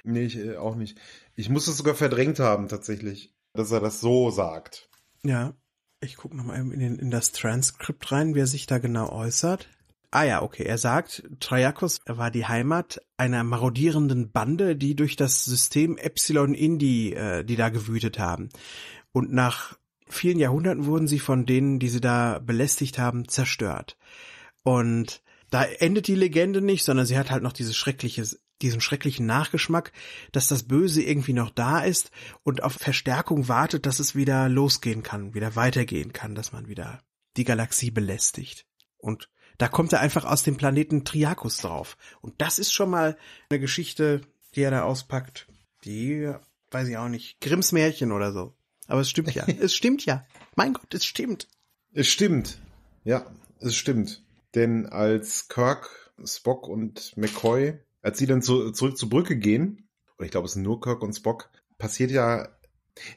Nee, ich äh, auch nicht. Ich muss es sogar verdrängt haben, tatsächlich, dass er das so sagt. Ja, ich gucke nochmal in, in das Transkript rein, wie er sich da genau äußert. Ah ja, okay. Er sagt, Traiakos war die Heimat einer marodierenden Bande, die durch das System Epsilon Indi, äh, die da gewütet haben. Und nach vielen Jahrhunderten wurden sie von denen, die sie da belästigt haben, zerstört. Und da endet die Legende nicht, sondern sie hat halt noch dieses schreckliche, diesen schrecklichen Nachgeschmack, dass das Böse irgendwie noch da ist und auf Verstärkung wartet, dass es wieder losgehen kann, wieder weitergehen kann, dass man wieder die Galaxie belästigt und da kommt er einfach aus dem Planeten Triacus drauf. Und das ist schon mal eine Geschichte, die er da auspackt. Die, weiß ich auch nicht, Grimms Märchen oder so. Aber es stimmt ja. es stimmt ja. Mein Gott, es stimmt. Es stimmt. Ja, es stimmt. Denn als Kirk, Spock und McCoy, als sie dann zu, zurück zur Brücke gehen, oder ich glaube, es sind nur Kirk und Spock, passiert ja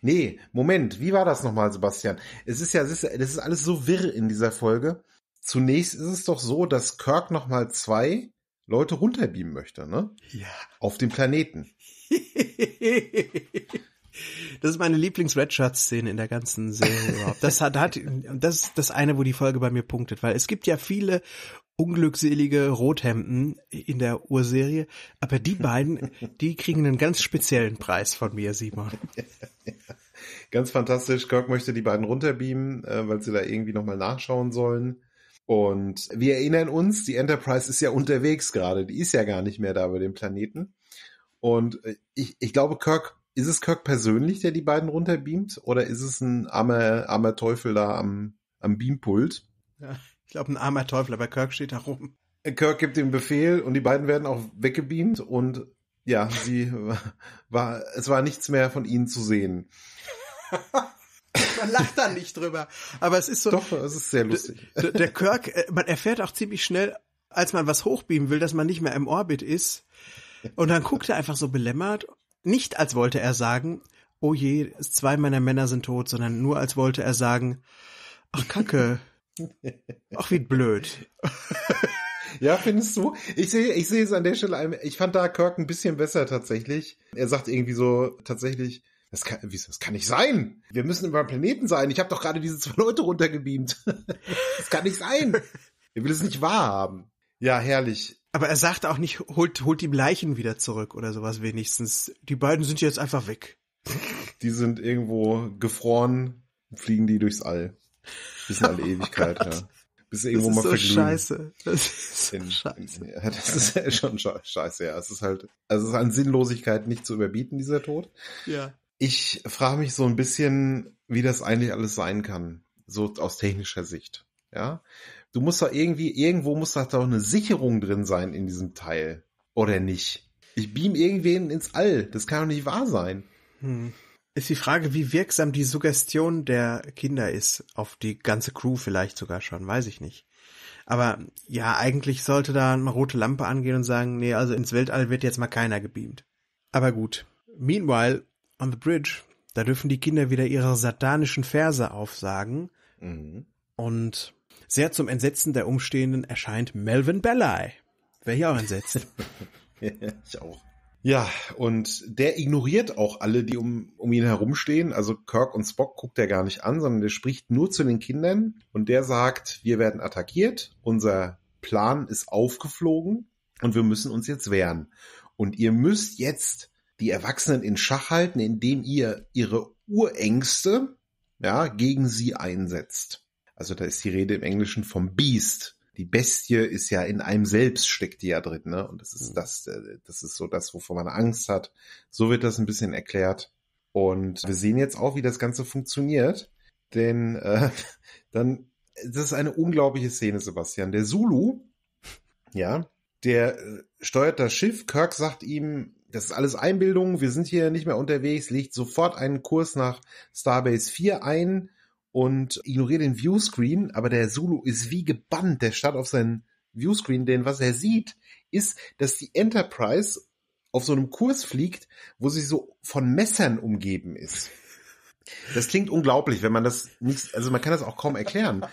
Nee, Moment, wie war das nochmal, Sebastian? Es ist ja, es ist, das ist alles so wirr in dieser Folge zunächst ist es doch so, dass Kirk nochmal zwei Leute runterbeamen möchte, ne? Ja. Auf dem Planeten. Das ist meine Lieblings-Redshirt-Szene in der ganzen Serie überhaupt. Das hat, hat, das ist das eine, wo die Folge bei mir punktet, weil es gibt ja viele unglückselige Rothemden in der Urserie, aber die beiden, die kriegen einen ganz speziellen Preis von mir, Simon. ganz fantastisch. Kirk möchte die beiden runterbeamen, äh, weil sie da irgendwie nochmal nachschauen sollen. Und wir erinnern uns, die Enterprise ist ja unterwegs gerade, die ist ja gar nicht mehr da über dem Planeten. Und äh, ich, ich glaube, Kirk, ist es Kirk persönlich, der die beiden runterbeamt? Oder ist es ein armer, armer Teufel da am, am Beampult? Ja, ich glaube, ein armer Teufel, aber Kirk steht da rum. Kirk gibt den Befehl und die beiden werden auch weggebeamt und ja, sie war, es war nichts mehr von ihnen zu sehen. Man lacht dann nicht drüber. Aber es ist so. Doch, es ist sehr lustig. Der, Kirk, äh, man erfährt auch ziemlich schnell, als man was hochbeamen will, dass man nicht mehr im Orbit ist. Und dann guckt er einfach so belämmert. Nicht als wollte er sagen, oh je, zwei meiner Männer sind tot, sondern nur als wollte er sagen, ach Kacke. Ach, wie blöd. Ja, findest du? Ich sehe, ich sehe es an der Stelle. Ich fand da Kirk ein bisschen besser tatsächlich. Er sagt irgendwie so tatsächlich, das kann, wie, das kann nicht sein. Wir müssen über einen Planeten sein. Ich habe doch gerade diese zwei Leute runtergebeamt. das kann nicht sein. Er will es nicht wahrhaben. Ja, herrlich. Aber er sagt auch nicht, holt, holt ihm Leichen wieder zurück oder sowas wenigstens. Die beiden sind jetzt einfach weg. Die sind irgendwo gefroren, fliegen die durchs All. Bis in alle oh Ewigkeit, oh ja. Bis irgendwo mal das ist so scheiße. Das ist so in, scheiße. Ja, das ist ja schon scheiße, ja. Es ist halt, also es ist an Sinnlosigkeit nicht zu überbieten, dieser Tod. Ja. Ich frage mich so ein bisschen, wie das eigentlich alles sein kann, so aus technischer Sicht. Ja, du musst da irgendwie, irgendwo muss da doch eine Sicherung drin sein in diesem Teil oder nicht? Ich beam irgendwen ins All. Das kann doch nicht wahr sein. Hm. Ist die Frage, wie wirksam die Suggestion der Kinder ist. Auf die ganze Crew vielleicht sogar schon, weiß ich nicht. Aber ja, eigentlich sollte da eine rote Lampe angehen und sagen, nee, also ins Weltall wird jetzt mal keiner gebeamt. Aber gut. Meanwhile on the Bridge, da dürfen die Kinder wieder ihre satanischen Verse aufsagen. Mhm. Und sehr zum Entsetzen der Umstehenden erscheint Melvin Belli. Wäre ich auch entsetzt. ich auch. Ja, und der ignoriert auch alle, die um, um ihn herumstehen. Also Kirk und Spock guckt er gar nicht an, sondern der spricht nur zu den Kindern und der sagt, wir werden attackiert, unser Plan ist aufgeflogen und wir müssen uns jetzt wehren. Und ihr müsst jetzt die Erwachsenen in Schach halten, indem ihr ihre Urängste ja, gegen sie einsetzt. Also da ist die Rede im Englischen vom Beast. Die Bestie ist ja in einem selbst, steckt die ja drin, ne? Und das ist mhm. das, äh, das ist so das, wovor man Angst hat. So wird das ein bisschen erklärt. Und wir sehen jetzt auch, wie das Ganze funktioniert. Denn äh, dann, das ist eine unglaubliche Szene, Sebastian. Der Zulu, ja, der äh, steuert das Schiff. Kirk sagt ihm, das ist alles Einbildung, wir sind hier nicht mehr unterwegs, legt sofort einen Kurs nach Starbase 4 ein und ignoriert den Viewscreen, aber der Zulu ist wie gebannt, der starrt auf seinen Viewscreen, denn was er sieht, ist, dass die Enterprise auf so einem Kurs fliegt, wo sie so von Messern umgeben ist. Das klingt unglaublich, wenn man das nicht, also man kann das auch kaum erklären.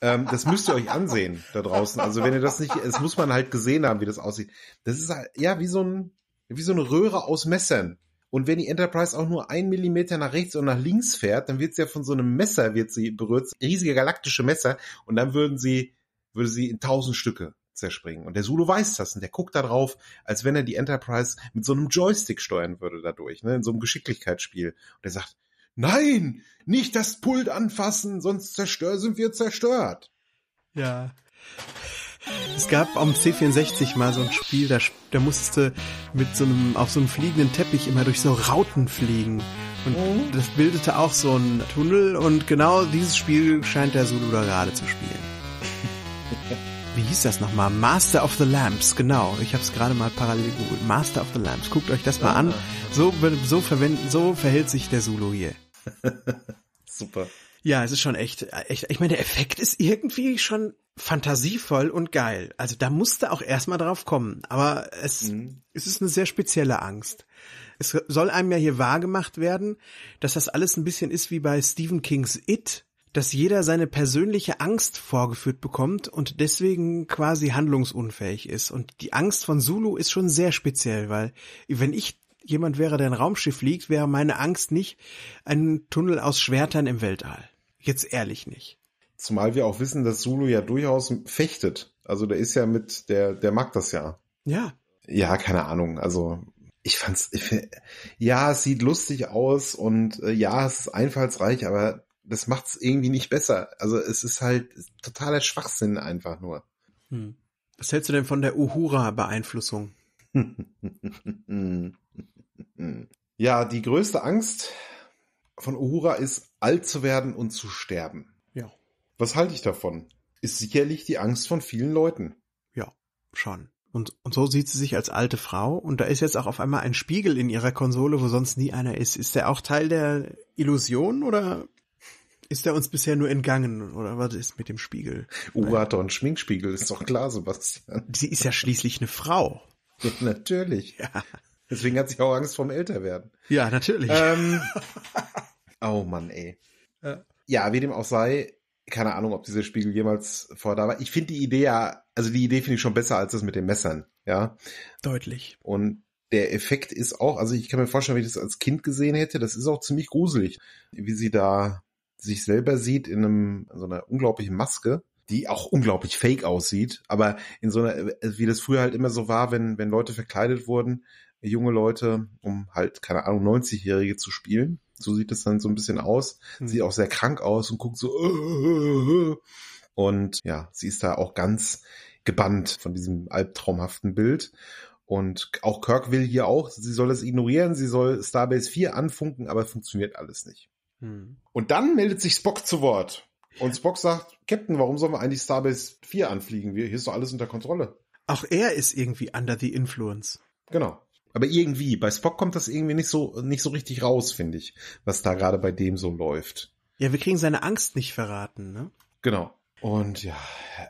Ähm, das müsst ihr euch ansehen da draußen. Also wenn ihr das nicht, es muss man halt gesehen haben, wie das aussieht. Das ist halt, ja wie so ein wie so eine Röhre aus Messern. Und wenn die Enterprise auch nur ein Millimeter nach rechts und nach links fährt, dann wird sie ja von so einem Messer wird sie berührt, riesige galaktische Messer, und dann würden sie, würde sie in tausend Stücke zerspringen. Und der Sulu weiß das und der guckt da drauf, als wenn er die Enterprise mit so einem Joystick steuern würde dadurch, ne, in so einem Geschicklichkeitsspiel. Und er sagt, nein, nicht das Pult anfassen, sonst zerstör, sind wir zerstört. Ja. Es gab am C64 mal so ein Spiel, da, da musste mit so einem, auf so einem fliegenden Teppich immer durch so Rauten fliegen. Und mhm. das bildete auch so einen Tunnel und genau dieses Spiel scheint der Sulu da gerade zu spielen. Wie hieß das nochmal? Master of the Lamps, genau. Ich habe es gerade mal parallel gegoogelt. Master of the Lamps. Guckt euch das mal an. Ah. So, so, verwenden, so verhält sich der Sulu hier. Super. Ja, es ist schon echt, äh, echt. Ich meine, der Effekt ist irgendwie schon fantasievoll und geil. Also da musste auch erstmal drauf kommen. Aber es, mhm. es ist eine sehr spezielle Angst. Es soll einem ja hier wahrgemacht werden, dass das alles ein bisschen ist wie bei Stephen Kings It, dass jeder seine persönliche Angst vorgeführt bekommt und deswegen quasi handlungsunfähig ist. Und die Angst von Zulu ist schon sehr speziell, weil wenn ich jemand wäre, der ein Raumschiff liegt, wäre meine Angst nicht ein Tunnel aus Schwertern im Weltall. Jetzt ehrlich nicht. Zumal wir auch wissen, dass Zulu ja durchaus fechtet. Also der ist ja mit, der, der mag das ja. Ja. Ja, keine Ahnung. Also ich fand's, ich, ja, es sieht lustig aus und äh, ja, es ist einfallsreich, aber das macht's irgendwie nicht besser. Also es ist halt totaler Schwachsinn einfach nur. Hm. Was hältst du denn von der Uhura-Beeinflussung? ja, die größte Angst von Uhura ist, alt zu werden und zu sterben. Was halte ich davon? Ist sicherlich die Angst von vielen Leuten. Ja, schon. Und, und so sieht sie sich als alte Frau und da ist jetzt auch auf einmal ein Spiegel in ihrer Konsole, wo sonst nie einer ist. Ist der auch Teil der Illusion oder ist der uns bisher nur entgangen oder was ist mit dem Spiegel? Urator oh, und Schminkspiegel, ist doch klar, Sebastian. Sie ist ja schließlich eine Frau. Ja, natürlich. Ja. Deswegen hat sie auch Angst vorm Älterwerden. Ja, natürlich. Ähm, oh Mann, ey. Ja. ja, wie dem auch sei, keine Ahnung, ob dieser Spiegel jemals vor da war. Ich finde die Idee ja, also die Idee finde ich schon besser als das mit den Messern, ja. Deutlich. Und der Effekt ist auch, also ich kann mir vorstellen, wenn ich das als Kind gesehen hätte, das ist auch ziemlich gruselig, wie sie da sich selber sieht in einem, so einer unglaublichen Maske, die auch unglaublich fake aussieht, aber in so einer, äh, wie das früher halt immer so war, wenn, wenn Leute verkleidet wurden, junge Leute, um halt, keine Ahnung, 90-Jährige zu spielen. So sieht es dann so ein bisschen aus. Mhm. Sieht auch sehr krank aus und guckt so. Äh, äh, äh, und ja, sie ist da auch ganz gebannt von diesem albtraumhaften Bild. Und auch Kirk will hier auch, sie soll es ignorieren, sie soll Starbase 4 anfunken, aber funktioniert alles nicht. Hm. Und dann meldet sich Spock zu Wort. Und Spock sagt, Captain, warum sollen wir eigentlich Starbase 4 anfliegen? hier ist doch alles unter Kontrolle. Auch er ist irgendwie under the influence. Genau. Aber irgendwie, bei Spock kommt das irgendwie nicht so, nicht so richtig raus, finde ich, was da gerade bei dem so läuft. Ja, wir kriegen seine Angst nicht verraten, ne? Genau. Und ja,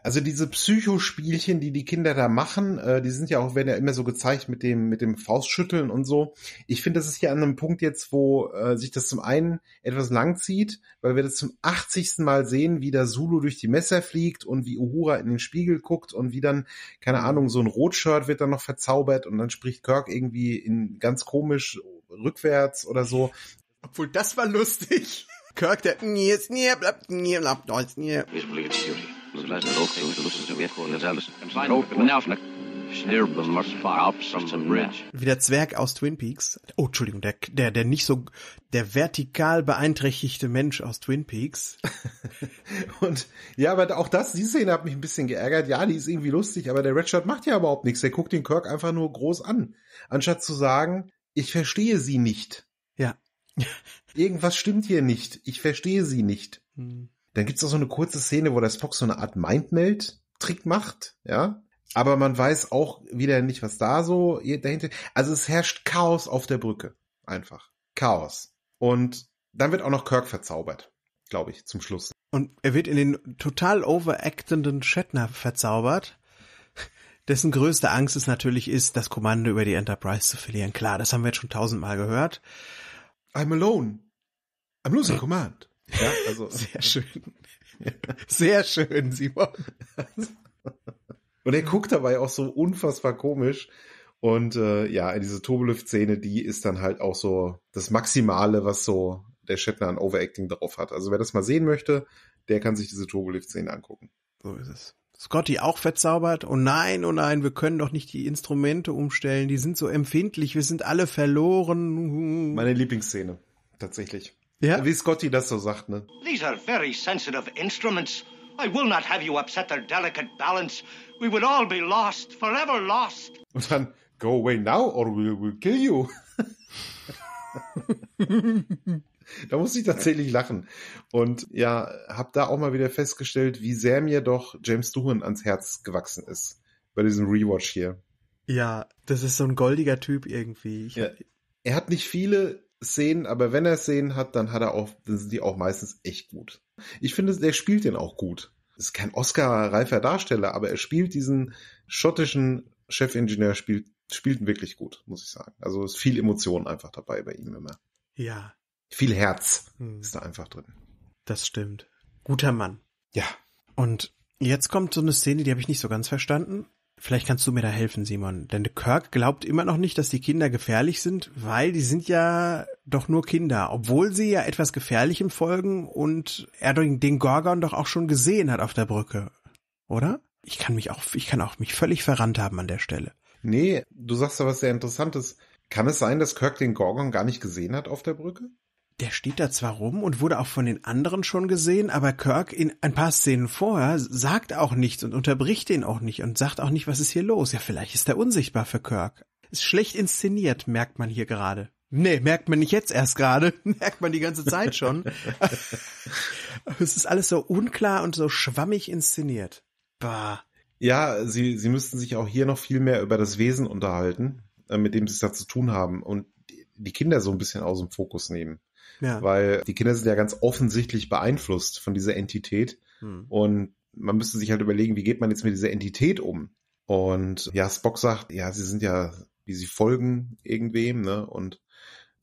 also diese Psychospielchen, die die Kinder da machen, äh, die sind ja auch, werden ja immer so gezeigt mit dem, mit dem Faustschütteln und so. Ich finde, das ist hier an einem Punkt jetzt, wo äh, sich das zum einen etwas langzieht, weil wir das zum 80. Mal sehen, wie der Zulu durch die Messer fliegt und wie Uhura in den Spiegel guckt und wie dann, keine Ahnung, so ein Rotshirt wird dann noch verzaubert und dann spricht Kirk irgendwie in ganz komisch rückwärts oder so. Obwohl, das war lustig. Kirk, der ist nie, bleibt nie, bleibt ist, nie. Ne? Wie der Zwerg aus Twin Peaks. Oh, Entschuldigung, der, der, der nicht so, der vertikal beeinträchtigte Mensch aus Twin Peaks. Und ja, aber auch das, die Szene hat mich ein bisschen geärgert. Ja, die ist irgendwie lustig, aber der Redshirt macht ja überhaupt nichts. Der guckt den Kirk einfach nur groß an. Anstatt zu sagen, ich verstehe sie nicht. Ja. Irgendwas stimmt hier nicht. Ich verstehe sie nicht. Hm. Dann gibt's auch so eine kurze Szene, wo der Spock so eine Art Mindmeld-Trick macht, ja. Aber man weiß auch wieder nicht, was da so dahinter. Also es herrscht Chaos auf der Brücke. Einfach. Chaos. Und dann wird auch noch Kirk verzaubert, glaube ich, zum Schluss. Und er wird in den total overactenden Shatner verzaubert, dessen größte Angst es natürlich ist, das Kommando über die Enterprise zu verlieren. Klar, das haben wir jetzt schon tausendmal gehört. I'm alone. I'm losing command. Ja, also. Sehr schön. Sehr schön, Simon. Und er guckt dabei auch so unfassbar komisch. Und äh, ja, diese Turbolift-Szene, die ist dann halt auch so das Maximale, was so der Shatner an Overacting drauf hat. Also wer das mal sehen möchte, der kann sich diese Turbolift-Szene angucken. So ist es. Scotty auch verzaubert. Oh nein, oh nein, wir können doch nicht die Instrumente umstellen. Die sind so empfindlich. Wir sind alle verloren. Meine Lieblingsszene, tatsächlich. Ja? Wie Scotty das so sagt, ne? These are very sensitive instruments. I will not have you upset their delicate balance. We would all be lost, forever lost. Und dann, go away now or we will kill you. da muss ich tatsächlich lachen. Und ja, hab da auch mal wieder festgestellt, wie sehr mir doch James Doohan ans Herz gewachsen ist. Bei diesem Rewatch hier. Ja, das ist so ein goldiger Typ irgendwie. Ja. Er hat nicht viele Szenen, aber wenn er Szenen hat, dann hat er auch, dann sind die auch meistens echt gut. Ich finde, der spielt den auch gut. Ist kein Oscar-reifer Darsteller, aber er spielt diesen schottischen Chefingenieur, spielt, spielt ihn wirklich gut, muss ich sagen. Also ist viel Emotion einfach dabei bei ihm immer. Ja. Viel Herz hm. ist da einfach drin. Das stimmt. Guter Mann. Ja. Und jetzt kommt so eine Szene, die habe ich nicht so ganz verstanden. Vielleicht kannst du mir da helfen, Simon. Denn Kirk glaubt immer noch nicht, dass die Kinder gefährlich sind, weil die sind ja doch nur Kinder, obwohl sie ja etwas Gefährlichem folgen und er den Gorgon doch auch schon gesehen hat auf der Brücke, oder? Ich kann mich auch, ich kann auch mich völlig verrannt haben an der Stelle. Nee, du sagst da was sehr Interessantes. Kann es sein, dass Kirk den Gorgon gar nicht gesehen hat auf der Brücke? der steht da zwar rum und wurde auch von den anderen schon gesehen, aber Kirk in ein paar Szenen vorher sagt auch nichts und unterbricht den auch nicht und sagt auch nicht, was ist hier los. Ja, vielleicht ist er unsichtbar für Kirk. Ist schlecht inszeniert, merkt man hier gerade. Nee, merkt man nicht jetzt erst gerade, merkt man die ganze Zeit schon. es ist alles so unklar und so schwammig inszeniert. Bah. Ja, sie, sie müssten sich auch hier noch viel mehr über das Wesen unterhalten, äh, mit dem sie es da zu tun haben und die Kinder so ein bisschen aus dem Fokus nehmen. Ja. Weil die Kinder sind ja ganz offensichtlich beeinflusst von dieser Entität. Hm. Und man müsste sich halt überlegen, wie geht man jetzt mit dieser Entität um? Und ja, Spock sagt, ja, sie sind ja, wie sie folgen irgendwem, ne? Und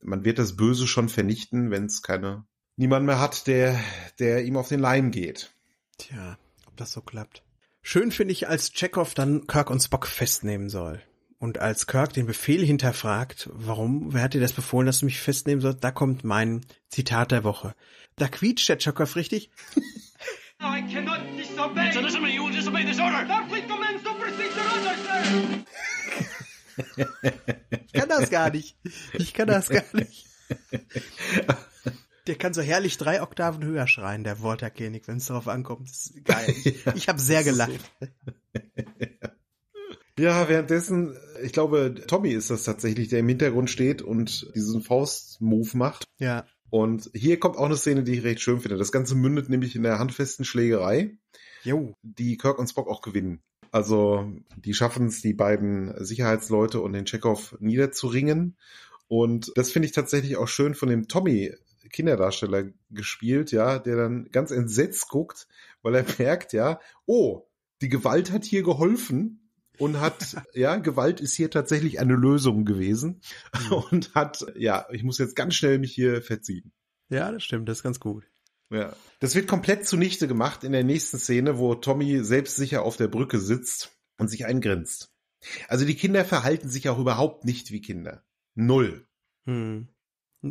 man wird das Böse schon vernichten, wenn es keine, niemand mehr hat, der, der ihm auf den Leim geht. Tja, ob das so klappt. Schön finde ich, als Chekhov dann Kirk und Spock festnehmen soll. Und als Kirk den Befehl hinterfragt, warum, wer hat dir das befohlen, dass du mich festnehmen sollst, da kommt mein Zitat der Woche. Da quietscht der Chockoff richtig. I cannot disobey. So listen to me, you will disobey this order. Starfleet commands to proceed to Roger, sir. ich kann das gar nicht. Ich kann das gar nicht. Der kann so herrlich drei Oktaven höher schreien, der Walter Koenig, wenn es darauf ankommt. Das ist geil. Ich, ja, habe sehr gelacht. Ja, währenddessen, ich glaube, Tommy ist das tatsächlich, der im Hintergrund steht und diesen Faust-Move macht. Ja. Und hier kommt auch eine Szene, die ich recht schön finde. Das Ganze mündet nämlich in der handfesten Schlägerei, jo. die Kirk und Spock auch gewinnen. Also die schaffen es, die beiden Sicherheitsleute und den Chekhov niederzuringen. Und das finde ich tatsächlich auch schön von dem Tommy Kinderdarsteller gespielt, ja, der dann ganz entsetzt guckt, weil er merkt, ja, oh, die Gewalt hat hier geholfen und hat, ja, Gewalt ist hier tatsächlich eine Lösung gewesen mhm. und hat, ja, ich muss jetzt ganz schnell mich hier verziehen. Ja, das stimmt, das ist ganz gut. Ja. Das wird komplett zunichte gemacht in der nächsten Szene, wo Tommy selbstsicher auf der Brücke sitzt und sich eingrinst. Also die Kinder verhalten sich auch überhaupt nicht wie Kinder. Null. Hm.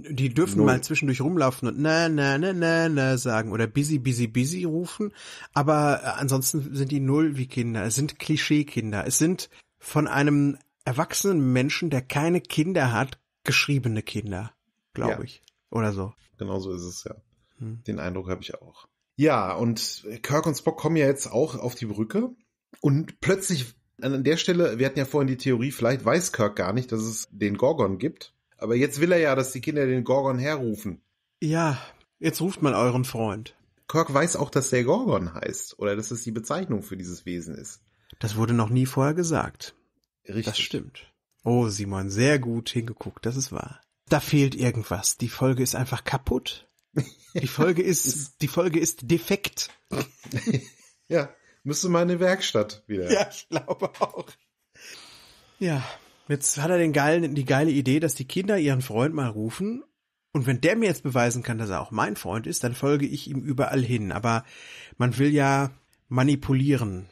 Die dürfen Null. mal zwischendurch rumlaufen und na, na, na, na, na sagen oder busy, busy, busy rufen. Aber äh, ansonsten sind die null wie Kinder. Es sind Klischeekinder. Es sind von einem erwachsenen Menschen, der keine Kinder hat, geschriebene Kinder, glaube ja. ich. Oder so. Genau so ist es ja. Hm. Den Eindruck habe ich auch. Ja, und Kirk und Spock kommen ja jetzt auch auf die Brücke. Und plötzlich an der Stelle, wir hatten ja vorhin die Theorie, vielleicht weiß Kirk gar nicht, dass es den Gorgon gibt. Aber jetzt will er ja, dass die Kinder den Gorgon herrufen. Ja, jetzt ruft mal euren Freund. Kirk weiß auch, dass der Gorgon heißt oder dass es die Bezeichnung für dieses Wesen ist. Das wurde noch nie vorher gesagt. Richtig. Das stimmt. Oh, Simon, sehr gut hingeguckt, das ist wahr. Da fehlt irgendwas. Die Folge ist einfach kaputt. Die Folge ist, die Folge ist defekt. ja, müsste mal in die Werkstatt wieder. Ja, ich glaube auch. Ja, Jetzt hat er den geilen, die geile Idee, dass die Kinder ihren Freund mal rufen. Und wenn der mir jetzt beweisen kann, dass er auch mein Freund ist, dann folge ich ihm überall hin. Aber man will ja manipulieren.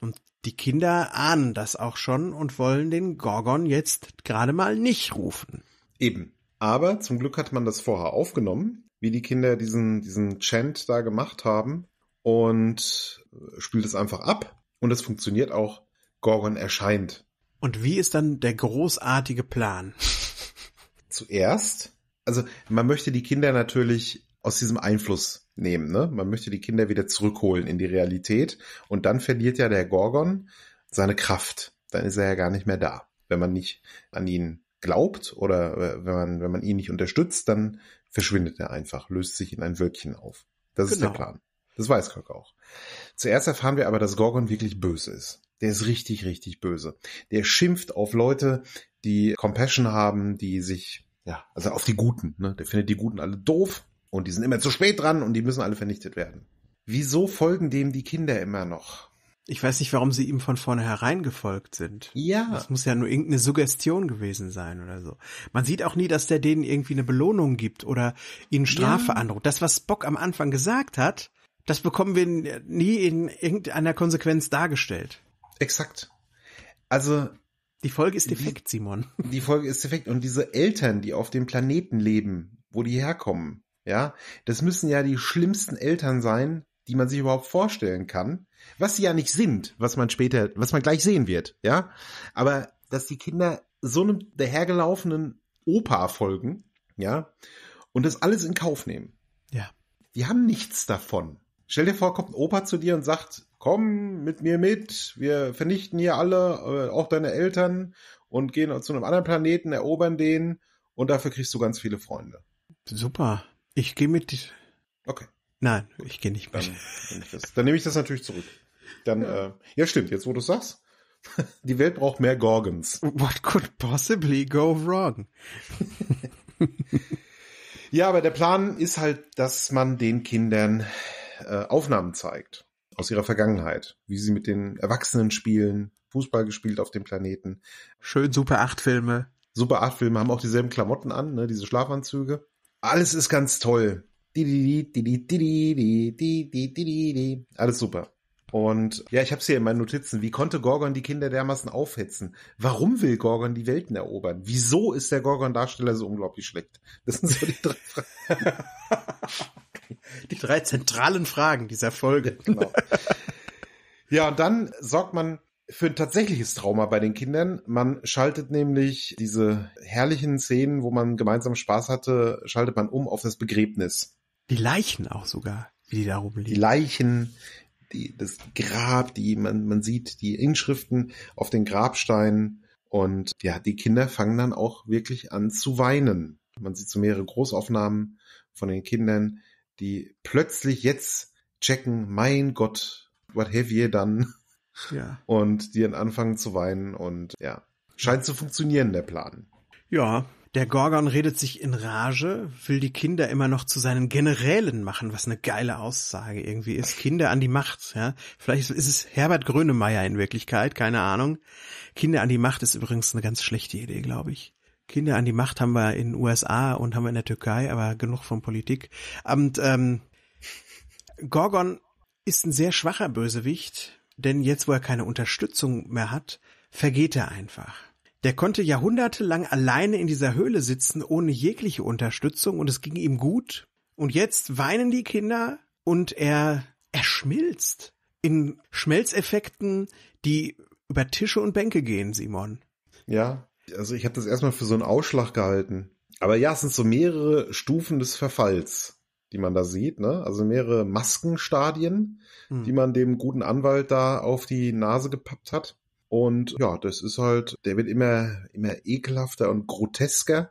Und die Kinder ahnen das auch schon und wollen den Gorgon jetzt gerade mal nicht rufen. Eben. Aber zum Glück hat man das vorher aufgenommen, wie die Kinder diesen, diesen Chant da gemacht haben und spielt es einfach ab. Und es funktioniert auch. Gorgon erscheint. Und wie ist dann der großartige Plan? Zuerst, also man möchte die Kinder natürlich aus diesem Einfluss nehmen, ne? Man möchte die Kinder wieder zurückholen in die Realität und dann verliert ja der Gorgon seine Kraft. Dann ist er ja gar nicht mehr da. Wenn man nicht an ihn glaubt oder äh, wenn man, wenn man ihn nicht unterstützt, dann verschwindet er einfach, löst sich in ein Wölkchen auf. Das genau. ist der genau. Plan. Das weiß Kirk auch. Zuerst erfahren wir aber, dass Gorgon wirklich böse ist. Der ist richtig, richtig böse. Der schimpft auf Leute, die Compassion haben, die sich, ja, also auf die Guten. Ne? Der findet die Guten alle doof und die sind immer zu spät dran und die müssen alle vernichtet werden. Wieso folgen dem die Kinder immer noch? Ich weiß nicht, warum sie ihm von vornherein gefolgt sind. Ja. Das muss ja nur irgendeine Suggestion gewesen sein oder so. Man sieht auch nie, dass der denen irgendwie eine Belohnung gibt oder ihnen Strafe ja. androht. Das, was Bock am Anfang gesagt hat, das bekommen wir nie in irgendeiner Konsequenz dargestellt. Exakt. Also. Die Folge ist defekt, die, Simon. Die Folge ist defekt. Und diese Eltern, die auf dem Planeten leben, wo die herkommen, ja, das müssen ja die schlimmsten Eltern sein, die man sich überhaupt vorstellen kann, was sie ja nicht sind, was man später, was man gleich sehen wird, ja. Aber dass die Kinder so einem dahergelaufenen Opa folgen, ja, und das alles in Kauf nehmen. Ja. Die haben nichts davon. Stell dir vor, kommt ein Opa zu dir und sagt, komm mit mir mit, wir vernichten hier alle, äh, auch deine Eltern und gehen zu einem anderen Planeten, erobern den und dafür kriegst du ganz viele Freunde. Super. Ich gehe mit. Okay. Nein, ich gehe nicht mit. Dann, dann, dann, nehme ich das natürlich zurück. Dann, ja, äh, ja stimmt, jetzt wo du sagst. Die Welt braucht mehr Gorgons. What could possibly go wrong? ja, aber der Plan ist halt, dass man den Kindern Aufnahmen zeigt aus ihrer Vergangenheit, wie sie mit den Erwachsenen spielen, Fußball gespielt auf dem Planeten. Schön Super 8 Filme. Super 8 Filme haben auch dieselben Klamotten an, ne, diese Schlafanzüge. Alles ist ganz toll. Alles super. Und ja, ich habe es hier in meinen Notizen. Wie konnte Gorgon die Kinder dermaßen aufhetzen? Warum will Gorgon die Welten erobern? Wieso ist der Gorgon-Darsteller so unglaublich schlecht? Das sind so die drei Fragen die drei zentralen Fragen dieser Folge. Genau. Ja, und dann sorgt man für ein tatsächliches Trauma bei den Kindern. Man schaltet nämlich diese herrlichen Szenen, wo man gemeinsam Spaß hatte, schaltet man um auf das Begräbnis. Die Leichen auch sogar, wie die da rumliegen. Die Leichen, die, das Grab, die man, man sieht die Inschriften auf den Grabsteinen und ja, die Kinder fangen dann auch wirklich an zu weinen. Man sieht so mehrere Großaufnahmen von den Kindern, die plötzlich jetzt checken, mein Gott, what have you done? Ja. Und die dann anfangen zu weinen und ja, scheint zu funktionieren, der Plan. Ja, der Gorgon redet sich in Rage, will die Kinder immer noch zu seinen Generälen machen, was eine geile Aussage irgendwie ist. Kinder an die Macht, ja. Vielleicht ist es Herbert Grönemeyer in Wirklichkeit, keine Ahnung. Kinder an die Macht ist übrigens eine ganz schlechte Idee, glaube ich. Kinder an die Macht haben wir in den USA und haben wir in der Türkei, aber genug von Politik. Und ähm, Gorgon ist ein sehr schwacher Bösewicht, denn jetzt, wo er keine Unterstützung mehr hat, vergeht er einfach. Der konnte jahrhundertelang alleine in dieser Höhle sitzen, ohne jegliche Unterstützung, und es ging ihm gut. Und jetzt weinen die Kinder und er erschmilzt in Schmelzeffekten, die über Tische und Bänke gehen, Simon. Ja, also ich habe das erstmal für so einen Ausschlag gehalten. Aber ja, es sind so mehrere Stufen des Verfalls, die man da sieht, ne? Also mehrere Maskenstadien, hm. die man dem guten Anwalt da auf die Nase gepappt hat. Und ja, das ist halt, der wird immer, immer ekelhafter und grotesker.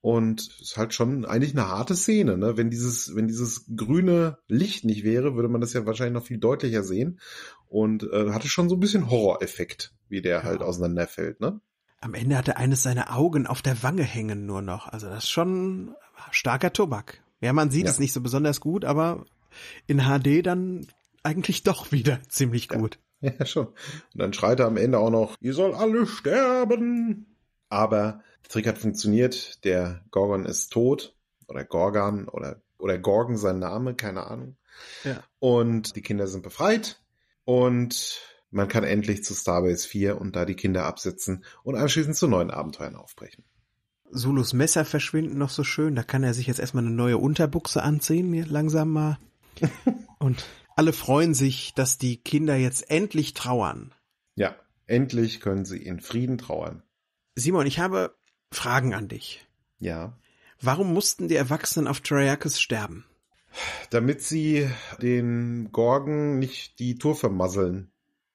Und ist halt schon eigentlich eine harte Szene, ne? Wenn dieses, wenn dieses grüne Licht nicht wäre, würde man das ja wahrscheinlich noch viel deutlicher sehen. Und äh, hatte schon so ein bisschen Horror-Effekt, wie der ja. halt auseinanderfällt, ne? am Ende hatte eines seiner Augen auf der Wange hängen nur noch. Also das ist schon starker Tobak. Ja, man sieht ja. es nicht so besonders gut, aber in HD dann eigentlich doch wieder ziemlich gut. Ja, ja schon. Und dann schreit er am Ende auch noch, ihr soll alle sterben. Aber der Trick hat funktioniert, der Gorgon ist tot oder Gorgon oder, oder Gorgon sein Name, keine Ahnung. Ja. Und die Kinder sind befreit und man kann endlich zu Starbase 4 und da die Kinder absitzen und anschließend zu neuen Abenteuern aufbrechen. Sulus Messer verschwinden noch so schön, da kann er sich jetzt erstmal eine neue Unterbuchse anziehen, mir langsam mal. und alle freuen sich, dass die Kinder jetzt endlich trauern. Ja, endlich können sie in Frieden trauern. Simon, ich habe Fragen an dich. Ja. Warum mussten die Erwachsenen auf Triarchus sterben? Damit sie den Gorgen nicht die Tour vermasseln.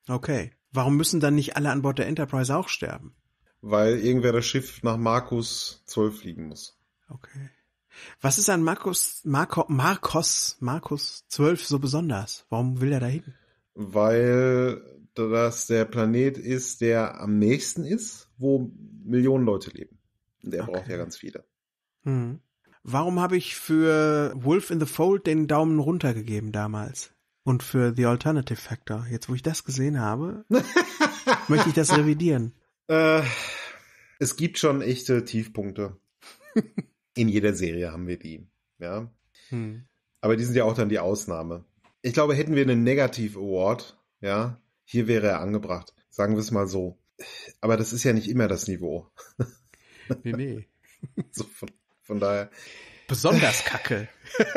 Okay. Warum müssen dann nicht alle an Bord der Enterprise auch sterben? Weil irgendwer das Schiff nach Markus 12 fliegen muss. Okay. Was ist an Markus, Marco, Markus, Markus 12 so besonders? Warum will er da hin? Weil das der Planet ist, der am nächsten ist, wo Millionen Leute leben. der okay. braucht ja ganz viele. Hm. Warum habe ich für Wolf in the Fold den Daumen runter gegeben damals? Und für The Alternative Factor, jetzt wo ich das gesehen habe, möchte ich das revidieren. Äh, es gibt schon echte Tiefpunkte. In jeder Serie haben wir die. Ja. Hm. Aber die sind ja auch dann die Ausnahme. Ich glaube, hätten wir einen Negativ Award, ja, hier wäre er angebracht. Sagen wir es mal so. Aber das ist ja nicht immer das Niveau. Nee, nee. So von, von daher. Besonders kacke.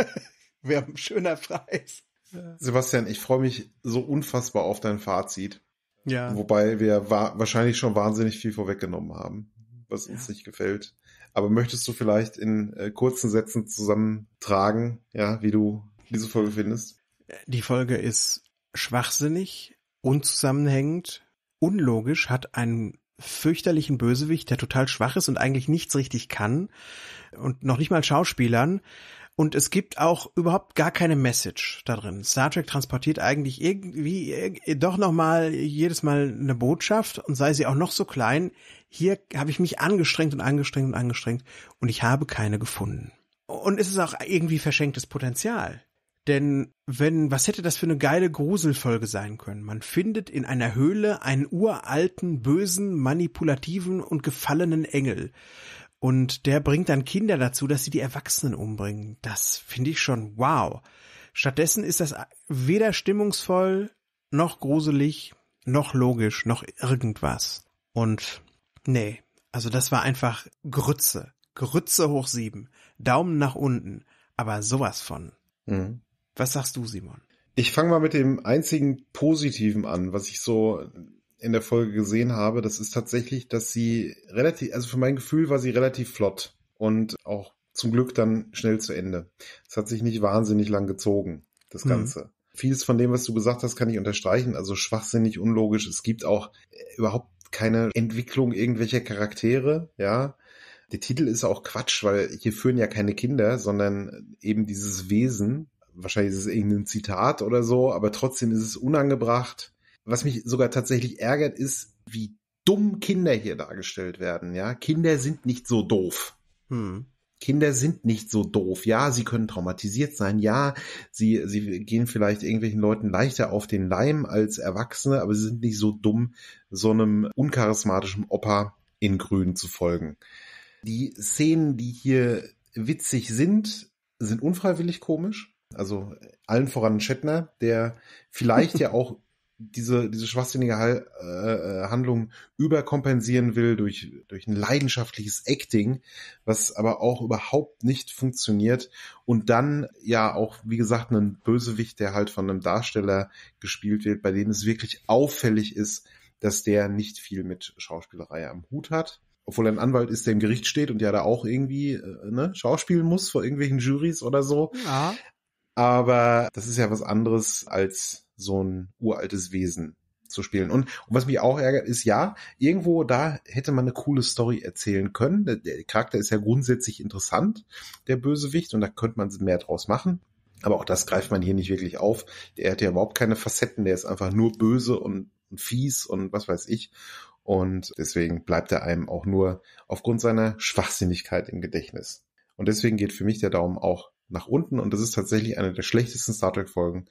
wäre ein schöner Preis. Sebastian, ich freue mich so unfassbar auf dein Fazit. Ja. Wobei wir wa wahrscheinlich schon wahnsinnig viel vorweggenommen haben, was uns nicht gefällt. Aber möchtest du vielleicht in äh, kurzen Sätzen zusammentragen, ja, wie du diese Folge findest? Die Folge ist schwachsinnig, unzusammenhängend, unlogisch, hat einen fürchterlichen Bösewicht, der total schwach ist und eigentlich nichts richtig kann und noch nicht mal Schauspielern und es gibt auch überhaupt gar keine Message da drin. Star Trek transportiert eigentlich irgendwie äh, doch nochmal jedes Mal eine Botschaft und sei sie auch noch so klein. Hier habe ich mich angestrengt und angestrengt und angestrengt und ich habe keine gefunden. Und es ist auch irgendwie verschenktes Potenzial. Denn wenn, was hätte das für eine geile Gruselfolge sein können? Man findet in einer Höhle einen uralten, bösen, manipulativen und gefallenen Engel. Und der bringt dann Kinder dazu, dass sie die Erwachsenen umbringen. Das finde ich schon wow. Stattdessen ist das weder stimmungsvoll, noch gruselig, noch logisch, noch irgendwas. Und nee, also das war einfach Grütze. Grütze hoch sieben. Daumen nach unten. Aber sowas von. Mhm. Was sagst du, Simon? Ich fange mal mit dem einzigen Positiven an, was ich so in der Folge gesehen habe, das ist tatsächlich, dass sie relativ, also für mein Gefühl war sie relativ flott und auch zum Glück dann schnell zu Ende. Es hat sich nicht wahnsinnig lang gezogen, das mhm. Ganze. Vieles von dem, was du gesagt hast, kann ich unterstreichen. Also schwachsinnig, unlogisch. Es gibt auch äh, überhaupt keine Entwicklung irgendwelcher Charaktere, ja. Der Titel ist auch Quatsch, weil hier führen ja keine Kinder, sondern eben dieses Wesen. Wahrscheinlich ist es irgendein Zitat oder so, aber trotzdem ist es unangebracht was mich sogar tatsächlich ärgert, ist, wie dumm Kinder hier dargestellt werden. Ja, Kinder sind nicht so doof. Hm. Kinder sind nicht so doof. Ja, sie können traumatisiert sein. Ja, sie, sie gehen vielleicht irgendwelchen Leuten leichter auf den Leim als Erwachsene, aber sie sind nicht so dumm, so einem uncharismatischen Opa in Grün zu folgen. Die Szenen, die hier witzig sind, sind unfreiwillig komisch. Also allen voran Shatner, der vielleicht ja auch diese, diese schwachsinnige Hal äh, äh, Handlung überkompensieren will durch, durch ein leidenschaftliches Acting, was aber auch überhaupt nicht funktioniert. Und dann ja auch, wie gesagt, einen Bösewicht, der halt von einem Darsteller gespielt wird, bei dem es wirklich auffällig ist, dass der nicht viel mit Schauspielerei am Hut hat obwohl er ein Anwalt ist, der im Gericht steht und ja da auch irgendwie äh, ne, schauspielen muss vor irgendwelchen Juries oder so. Ja. Aber das ist ja was anderes als so ein uraltes Wesen zu spielen. Und, und was mich auch ärgert, ist ja, irgendwo da hätte man eine coole Story erzählen können. Der, der Charakter ist ja grundsätzlich interessant, der Bösewicht, und da könnte man mehr draus machen. Aber auch das greift man hier nicht wirklich auf. Der hat ja überhaupt keine Facetten, der ist einfach nur böse und, und fies und was weiß ich. Und deswegen bleibt er einem auch nur aufgrund seiner Schwachsinnigkeit im Gedächtnis. Und deswegen geht für mich der Daumen auch nach unten und das ist tatsächlich eine der schlechtesten Star Trek Folgen,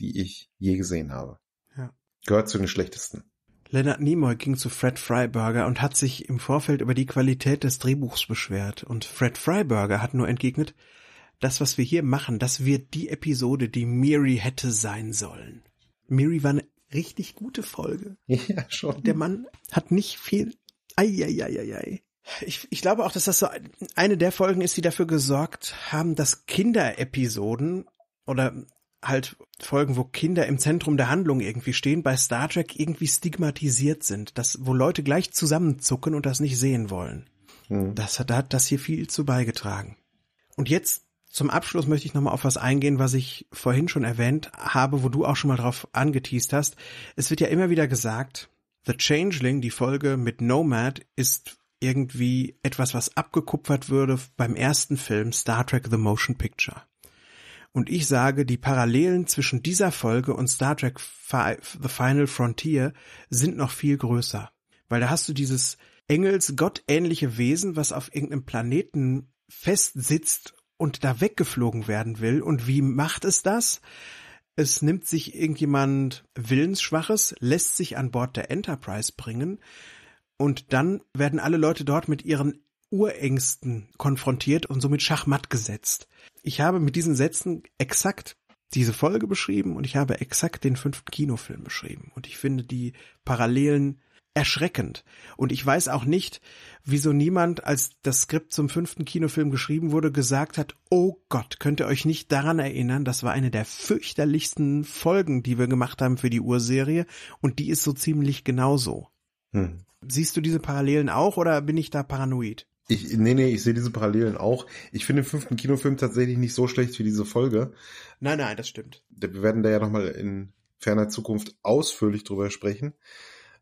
die ich je gesehen habe. Ja. Gehört zu den schlechtesten. Leonard Nimoy ging zu Fred Freiberger und hat sich im Vorfeld über die Qualität des Drehbuchs beschwert. Und Fred Freiberger hat nur entgegnet, das, was wir hier machen, das wird die Episode, die Miri hätte sein sollen. Miri war eine richtig gute Folge. Ja, schon. Der Mann hat nicht viel. Eieieiei. Ich, ich glaube auch, dass das so eine der Folgen ist, die dafür gesorgt haben, dass Kinderepisoden oder halt Folgen, wo Kinder im Zentrum der Handlung irgendwie stehen, bei Star Trek irgendwie stigmatisiert sind, das, wo Leute gleich zusammenzucken und das nicht sehen wollen. Mhm. Das hat, da hat das hier viel zu beigetragen. Und jetzt zum Abschluss möchte ich nochmal auf was eingehen, was ich vorhin schon erwähnt habe, wo du auch schon mal drauf angeteased hast. Es wird ja immer wieder gesagt, The Changeling, die Folge mit Nomad, ist irgendwie etwas, was abgekupfert würde beim ersten Film Star Trek The Motion Picture und ich sage, die Parallelen zwischen dieser Folge und Star Trek The Final Frontier sind noch viel größer. Weil da hast du dieses engelsgottähnliche Wesen, was auf irgendeinem Planeten festsitzt und da weggeflogen werden will. Und wie macht es das? Es nimmt sich irgendjemand Willensschwaches, lässt sich an Bord der Enterprise bringen und dann werden alle Leute dort mit ihren Urängsten konfrontiert und somit schachmatt gesetzt ich habe mit diesen Sätzen exakt diese Folge beschrieben und ich habe exakt den fünften Kinofilm beschrieben. Und ich finde die Parallelen erschreckend. Und ich weiß auch nicht, wieso niemand, als das Skript zum fünften Kinofilm geschrieben wurde, gesagt hat, oh Gott, könnt ihr euch nicht daran erinnern, das war eine der fürchterlichsten Folgen, die wir gemacht haben für die Urserie und die ist so ziemlich genauso. Hm. Siehst du diese Parallelen auch oder bin ich da paranoid? Ich, nee, nee, ich sehe diese Parallelen auch. Ich finde den fünften Kinofilm tatsächlich nicht so schlecht wie diese Folge. Nein, nein, das stimmt. Wir werden da ja nochmal in ferner Zukunft ausführlich drüber sprechen.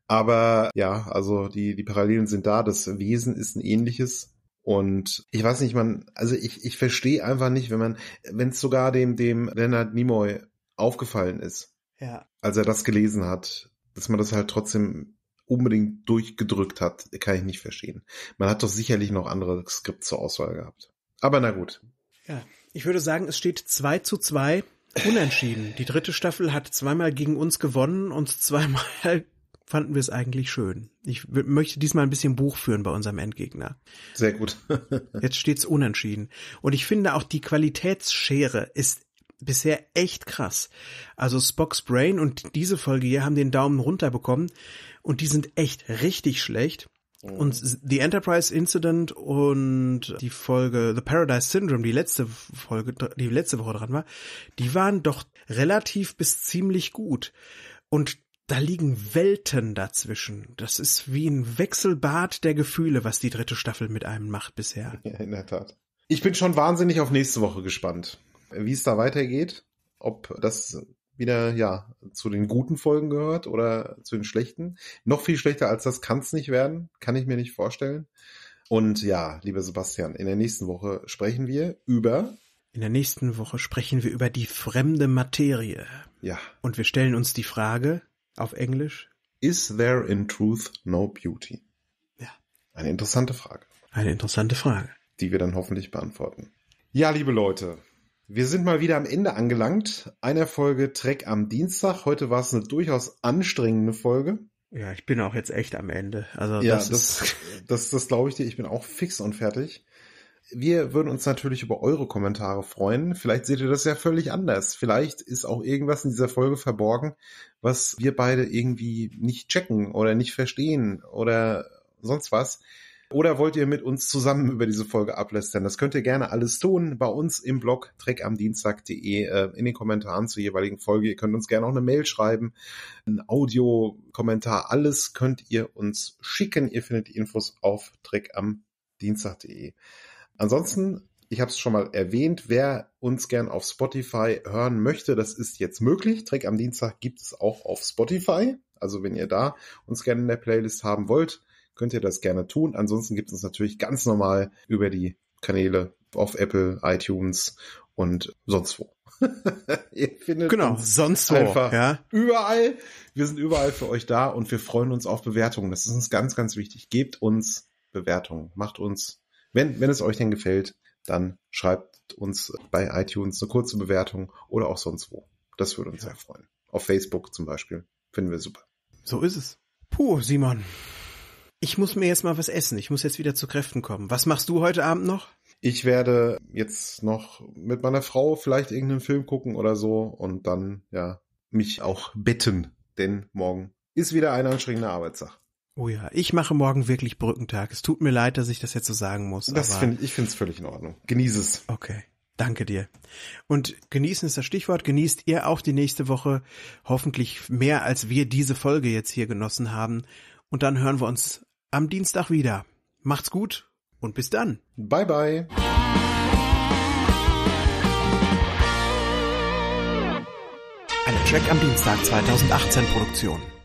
Aber ja, also die, die Parallelen sind da. Das Wesen ist ein ähnliches. Und ich weiß nicht, man, also ich, ich verstehe einfach nicht, wenn man, wenn es sogar dem, dem Leonard Nimoy aufgefallen ist, ja. als er das gelesen hat, dass man das halt trotzdem unbedingt durchgedrückt hat, kann ich nicht verstehen. Man hat doch sicherlich noch andere Skript zur Auswahl gehabt. Aber na gut. Ja, ich würde sagen, es steht 2 zu 2 unentschieden. Die dritte Staffel hat zweimal gegen uns gewonnen und zweimal fanden wir es eigentlich schön. Ich möchte diesmal ein bisschen Buch führen bei unserem Endgegner. Sehr gut. Jetzt steht's unentschieden. Und ich finde auch die Qualitätsschere ist bisher echt krass. Also Spock's Brain und diese Folge hier haben den Daumen runter bekommen und die sind echt richtig schlecht. Mhm. Und The Enterprise Incident und die Folge The Paradise Syndrome, die letzte Folge, die letzte Woche dran war, die waren doch relativ bis ziemlich gut. Und da liegen Welten dazwischen. Das ist wie ein Wechselbad der Gefühle, was die dritte Staffel mit einem macht bisher. Ja, in der Tat. Ich bin schon wahnsinnig auf nächste Woche gespannt, wie es da weitergeht, ob das wieder ja zu den guten Folgen gehört oder zu den schlechten. Noch viel schlechter als das kann es nicht werden, kann ich mir nicht vorstellen. Und ja, lieber Sebastian, in der nächsten Woche sprechen wir über. In der nächsten Woche sprechen wir über die fremde Materie. Ja. Und wir stellen uns die Frage auf Englisch. Is there in truth no beauty? Ja. Eine interessante Frage. Eine interessante Frage. Die wir dann hoffentlich beantworten. Ja, liebe Leute, wir sind mal wieder am Ende angelangt. Eine Folge Trek am Dienstag. Heute war es eine durchaus anstrengende Folge. Ja, ich bin auch jetzt echt am Ende. Also ja, das, das, das, das glaube ich dir. Ich bin auch fix und fertig. Wir würden uns natürlich über eure Kommentare freuen. Vielleicht seht ihr das ja völlig anders. Vielleicht ist auch irgendwas in dieser Folge verborgen, was wir beide irgendwie nicht checken oder nicht verstehen oder sonst was. Oder wollt ihr mit uns zusammen über diese Folge ablästern? Das könnt ihr gerne alles tun bei uns im Blog treckamdienstag.de äh, in den Kommentaren zur jeweiligen Folge. Ihr könnt uns gerne auch eine Mail schreiben, ein Audio-Kommentar, alles könnt ihr uns schicken. Ihr findet die Infos auf treckamdienstag.de. Ansonsten ich habe es schon mal erwähnt, wer uns gern auf Spotify hören möchte, das ist jetzt möglich. Trick am Dienstag gibt es auch auf Spotify. Also wenn ihr da uns gerne in der Playlist haben wollt, könnt ihr das gerne tun. Ansonsten gibt es uns natürlich ganz normal über die Kanäle auf Apple, iTunes und sonst wo. ihr findet genau, uns sonst wo, einfach ja? überall. Wir sind überall für euch da und wir freuen uns auf Bewertungen. Das ist uns ganz, ganz wichtig. Gebt uns Bewertungen. Macht uns, wenn, wenn es euch denn gefällt, dann schreibt uns bei iTunes eine kurze Bewertung oder auch sonst wo. Das würde uns ja. sehr freuen. Auf Facebook zum Beispiel. Finden wir super. So ist es. Puh, Simon ich muss mir jetzt mal was essen. Ich muss jetzt wieder zu Kräften kommen. Was machst du heute Abend noch? Ich werde jetzt noch mit meiner Frau vielleicht irgendeinen Film gucken oder so und dann, ja, mich auch betten. Denn morgen ist wieder ein anstrengender Arbeitstag. Oh ja, ich mache morgen wirklich Brückentag. Es tut mir leid, dass ich das jetzt so sagen muss. Das finde ich finde es völlig in Ordnung. Genieße es. Okay. Danke dir. Und genießen ist das Stichwort. Genießt ihr auch die nächste Woche hoffentlich mehr als wir diese Folge jetzt hier genossen haben. Und dann hören wir uns am Dienstag wieder. Macht's gut und bis dann. Bye bye. Eine Track am Dienstag 2018 Produktion.